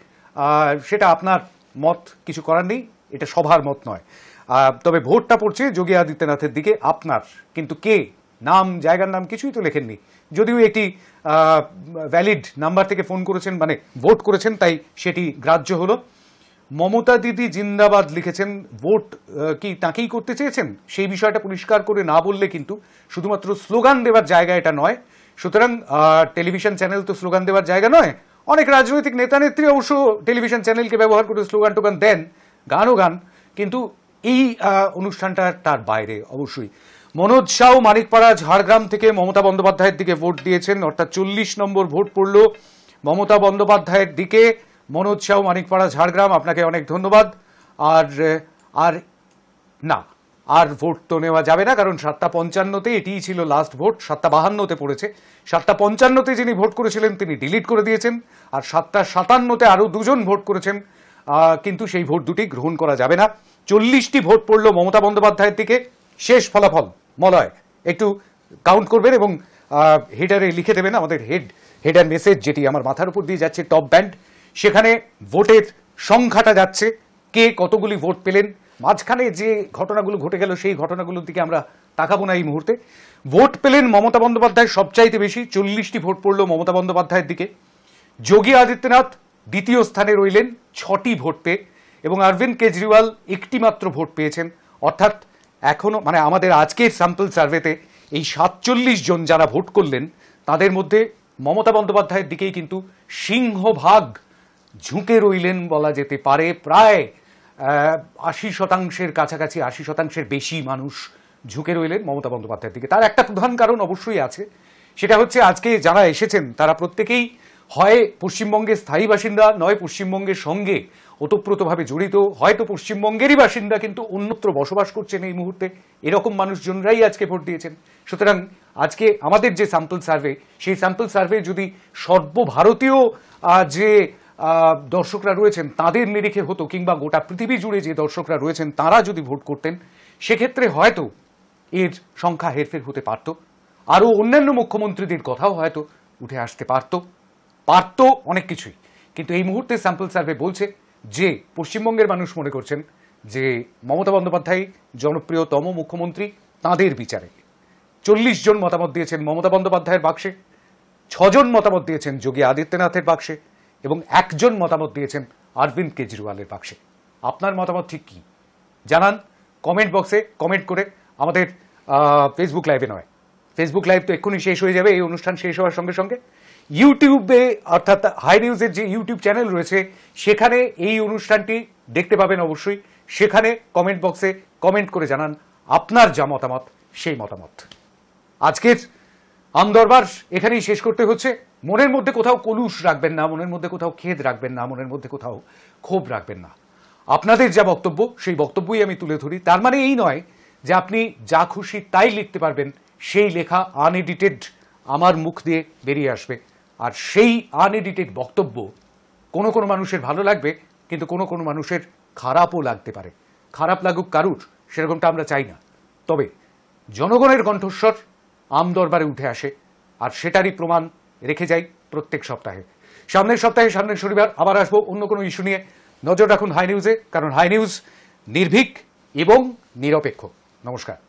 সেটা আপনার মত কিছু করার নেই এটা সভার মত নয় তবে ভোটটা পড়ছে যোগী আদিত্যনাথের দিকে আপনার কিন্তু কে নাম জায়গার নাম কিছুই তো লেখেননি যদিও এটি ভ্যালিড নাম্বার থেকে ফোন করেছেন মানে ভোট করেছেন তাই সেটি গ্রাহ্য হলো মমতা দিদি জিন্দাবাদ লিখেছেন ভোট কি তাকেই করতে চেয়েছেন সেই বিষয়টা পরিষ্কার করে না বললে কিন্তু শুধুমাত্র স্লোগান দেওয়ার জায়গা এটা নয় সুতরাং টেলিভিশন চ্যানেল তো স্লোগান দেওয়ার জায়গা নয় অনেক রাজনৈতিক নেতা নেত্রী অবশ্য টেলিভিশন চ্যানেলকে ব্যবহার করে স্লোগান টোগান দেন গানও গান কিন্তু এই অনুষ্ঠানটা তার বাইরে অবশ্যই মনোজ সাউ মানিকপাড়া ঝাড়গ্রাম থেকে মমতা বন্দ্যোপাধ্যায়ের দিকে ভোট দিয়েছেন অর্থাৎ চল্লিশ নম্বর ভোট পড়ল মমতা বন্দ্যোপাধ্যায়ের দিকে মনোজ সাউ মানিকপাড়া ঝাড়গ্রাম আপনাকে অনেক ধন্যবাদ আর আর না আর ভোট তো নেওয়া যাবে না কারণ সাতটা পঞ্চান্নতে এটিই ছিল লাস্ট ভোট সাতটা বাহান্নতে পড়েছে সাতটা পঞ্চান্নতে যিনি ভোট করেছিলেন তিনি ডিলিট করে দিয়েছেন আর সাতটা সাতান্নতে আরও দুজন ভোট করেছেন কিন্তু সেই ভোট দুটি গ্রহণ করা যাবে না চল্লিশটি ভোট পড়ল মমতা বন্দ্যোপাধ্যায়ের দিকে শেষ ফলাফল মলয় একটু কাউন্ট করবেন এবং হেডারে লিখে দেবেন আমাদের হেড হেডার মেসেজ যেটি আমার মাথার উপর দিয়ে যাচ্ছে টপ ব্যান্ড সেখানে ভোটের সংখ্যাটা যাচ্ছে কে কতগুলি ভোট পেলেন মাঝখানে যে ঘটনাগুলো ঘটে গেল সেই ঘটনাগুলোর দিকে আমরা তাকাবো না এই মুহূর্তে ভোট পেলেন মমতা বন্দ্যোপাধ্যায় সবচাইতে বেশি চল্লিশটি ভোট পড়ল মমতা বন্দ্যোপাধ্যায়ের দিকে যোগী আদিত্যনাথ দ্বিতীয় স্থানে রইলেন ছটি ভোট পেয়ে এবং অরবিন্দ কেজরিওয়াল একটি মাত্র ভোট পেয়েছেন অর্থাৎ এখনও মানে আমাদের আজকের স্যাম্পল সার্ভেতে এই সাতচল্লিশ জন যারা ভোট করলেন তাদের মধ্যে মমতা বন্দ্যোপাধ্যায়ের দিকেই কিন্তু সিংহভাগ ঝুঁকে রইলেন বলা যেতে পারে প্রায় আশি শতাংশের কাছাকাছি আশি শতাংশের বেশি মানুষ ঝুঁকে রইলেন মমতা বন্দ্যোপাধ্যায়ের দিকে তার একটা প্রধান কারণ অবশ্যই আছে সেটা হচ্ছে আজকে যারা এসেছেন তারা প্রত্যেকেই হয় পশ্চিমবঙ্গের স্থায়ী বাসিন্দা নয় পশ্চিমবঙ্গের সঙ্গে ওতপ্রোতভাবে জড়িত হয়তো পশ্চিমবঙ্গেরই বাসিন্দা কিন্তু অন্যত্র বসবাস করছেন এই মুহূর্তে এরকম মানুষজনরাই আজকে ভোট দিয়েছেন সুতরাং আজকে আমাদের যে স্যাম্পল সার্ভে সেই স্যাম্পল সার্ভে যদি সর্বভারতীয় যে দর্শকরা রয়েছেন তাদের নিরিখে হতো কিংবা গোটা পৃথিবী জুড়ে যে দর্শকরা রয়েছেন তারা যদি ভোট করতেন সেক্ষেত্রে হয়তো এর সংখ্যা হেরফের হতে পারত আরও অন্যান্য মুখ্যমন্ত্রীদের কথাও হয়তো উঠে আসতে পারত পারত অনেক কিছুই কিন্তু এই মুহূর্তে স্যাম্পল সার্ভে বলছে যে পশ্চিমবঙ্গের মানুষ মনে করছেন যে মমতা বন্দ্যোপাধ্যায় জনপ্রিয়তম মুখ্যমন্ত্রী তাঁদের বিচারে চল্লিশ জন মতামত দিয়েছেন মমতা বন্দ্যোপাধ্যায়ের বাক্সে ছজন মতামত দিয়েছেন যোগী আদিত্যনাথের বাক্সে এবং একজন মতামত দিয়েছেন অরবিন্দ কেজরিওয়ালের বাক্সে আপনার মতামত ঠিক কী জানান কমেন্ট বক্সে কমেন্ট করে আমাদের ফেসবুক লাইভে নয় ফেসবুক লাইভ তো এক্ষুনি শেষ হয়ে যাবে এই অনুষ্ঠান শেষ হওয়ার সঙ্গে সঙ্গে ইউটিউবে অর্থাৎ হাই নিউজের যে ইউটিউব চ্যানেল রয়েছে সেখানে এই অনুষ্ঠানটি দেখতে পাবেন অবশ্যই সেখানে কমেন্ট বক্সে কমেন্ট করে জানান আপনার যা মতামত সেই মতামত আজকের আমদরবার এখানেই শেষ করতে হচ্ছে মনের মধ্যে কোথাও কলুষ রাখবেন না মনের মধ্যে কোথাও খেদ রাখবেন না মনের মধ্যে কোথাও ক্ষোভ রাখবেন না আপনাদের যা বক্তব্য সেই বক্তব্যই আমি তুলে ধরি তার মানে এই নয় যে আপনি যা খুশি তাই লিখতে পারবেন সেই লেখা আনএডিটেড আমার মুখ দিয়ে বেরিয়ে আসবে আর সেই আনএডিটেড বক্তব্য কোনো কোনো মানুষের ভালো লাগবে কিন্তু কোনো কোনো মানুষের খারাপও লাগতে পারে খারাপ লাগুক কারুর সেরকমটা আমরা চাই না তবে জনগণের কণ্ঠস্বর আমদরবারে উঠে আসে আর সেটারই প্রমাণ রেখে যাই প্রত্যেক সপ্তাহে সামনের সপ্তাহে সামনের শনিবার আবার আসবো অন্য কোনো ইস্যু নিয়ে নজর রাখুন হাই নিউজে কারণ হাই নিউজ নির্ভীক এবং নিরপেক্ষ নমস্কার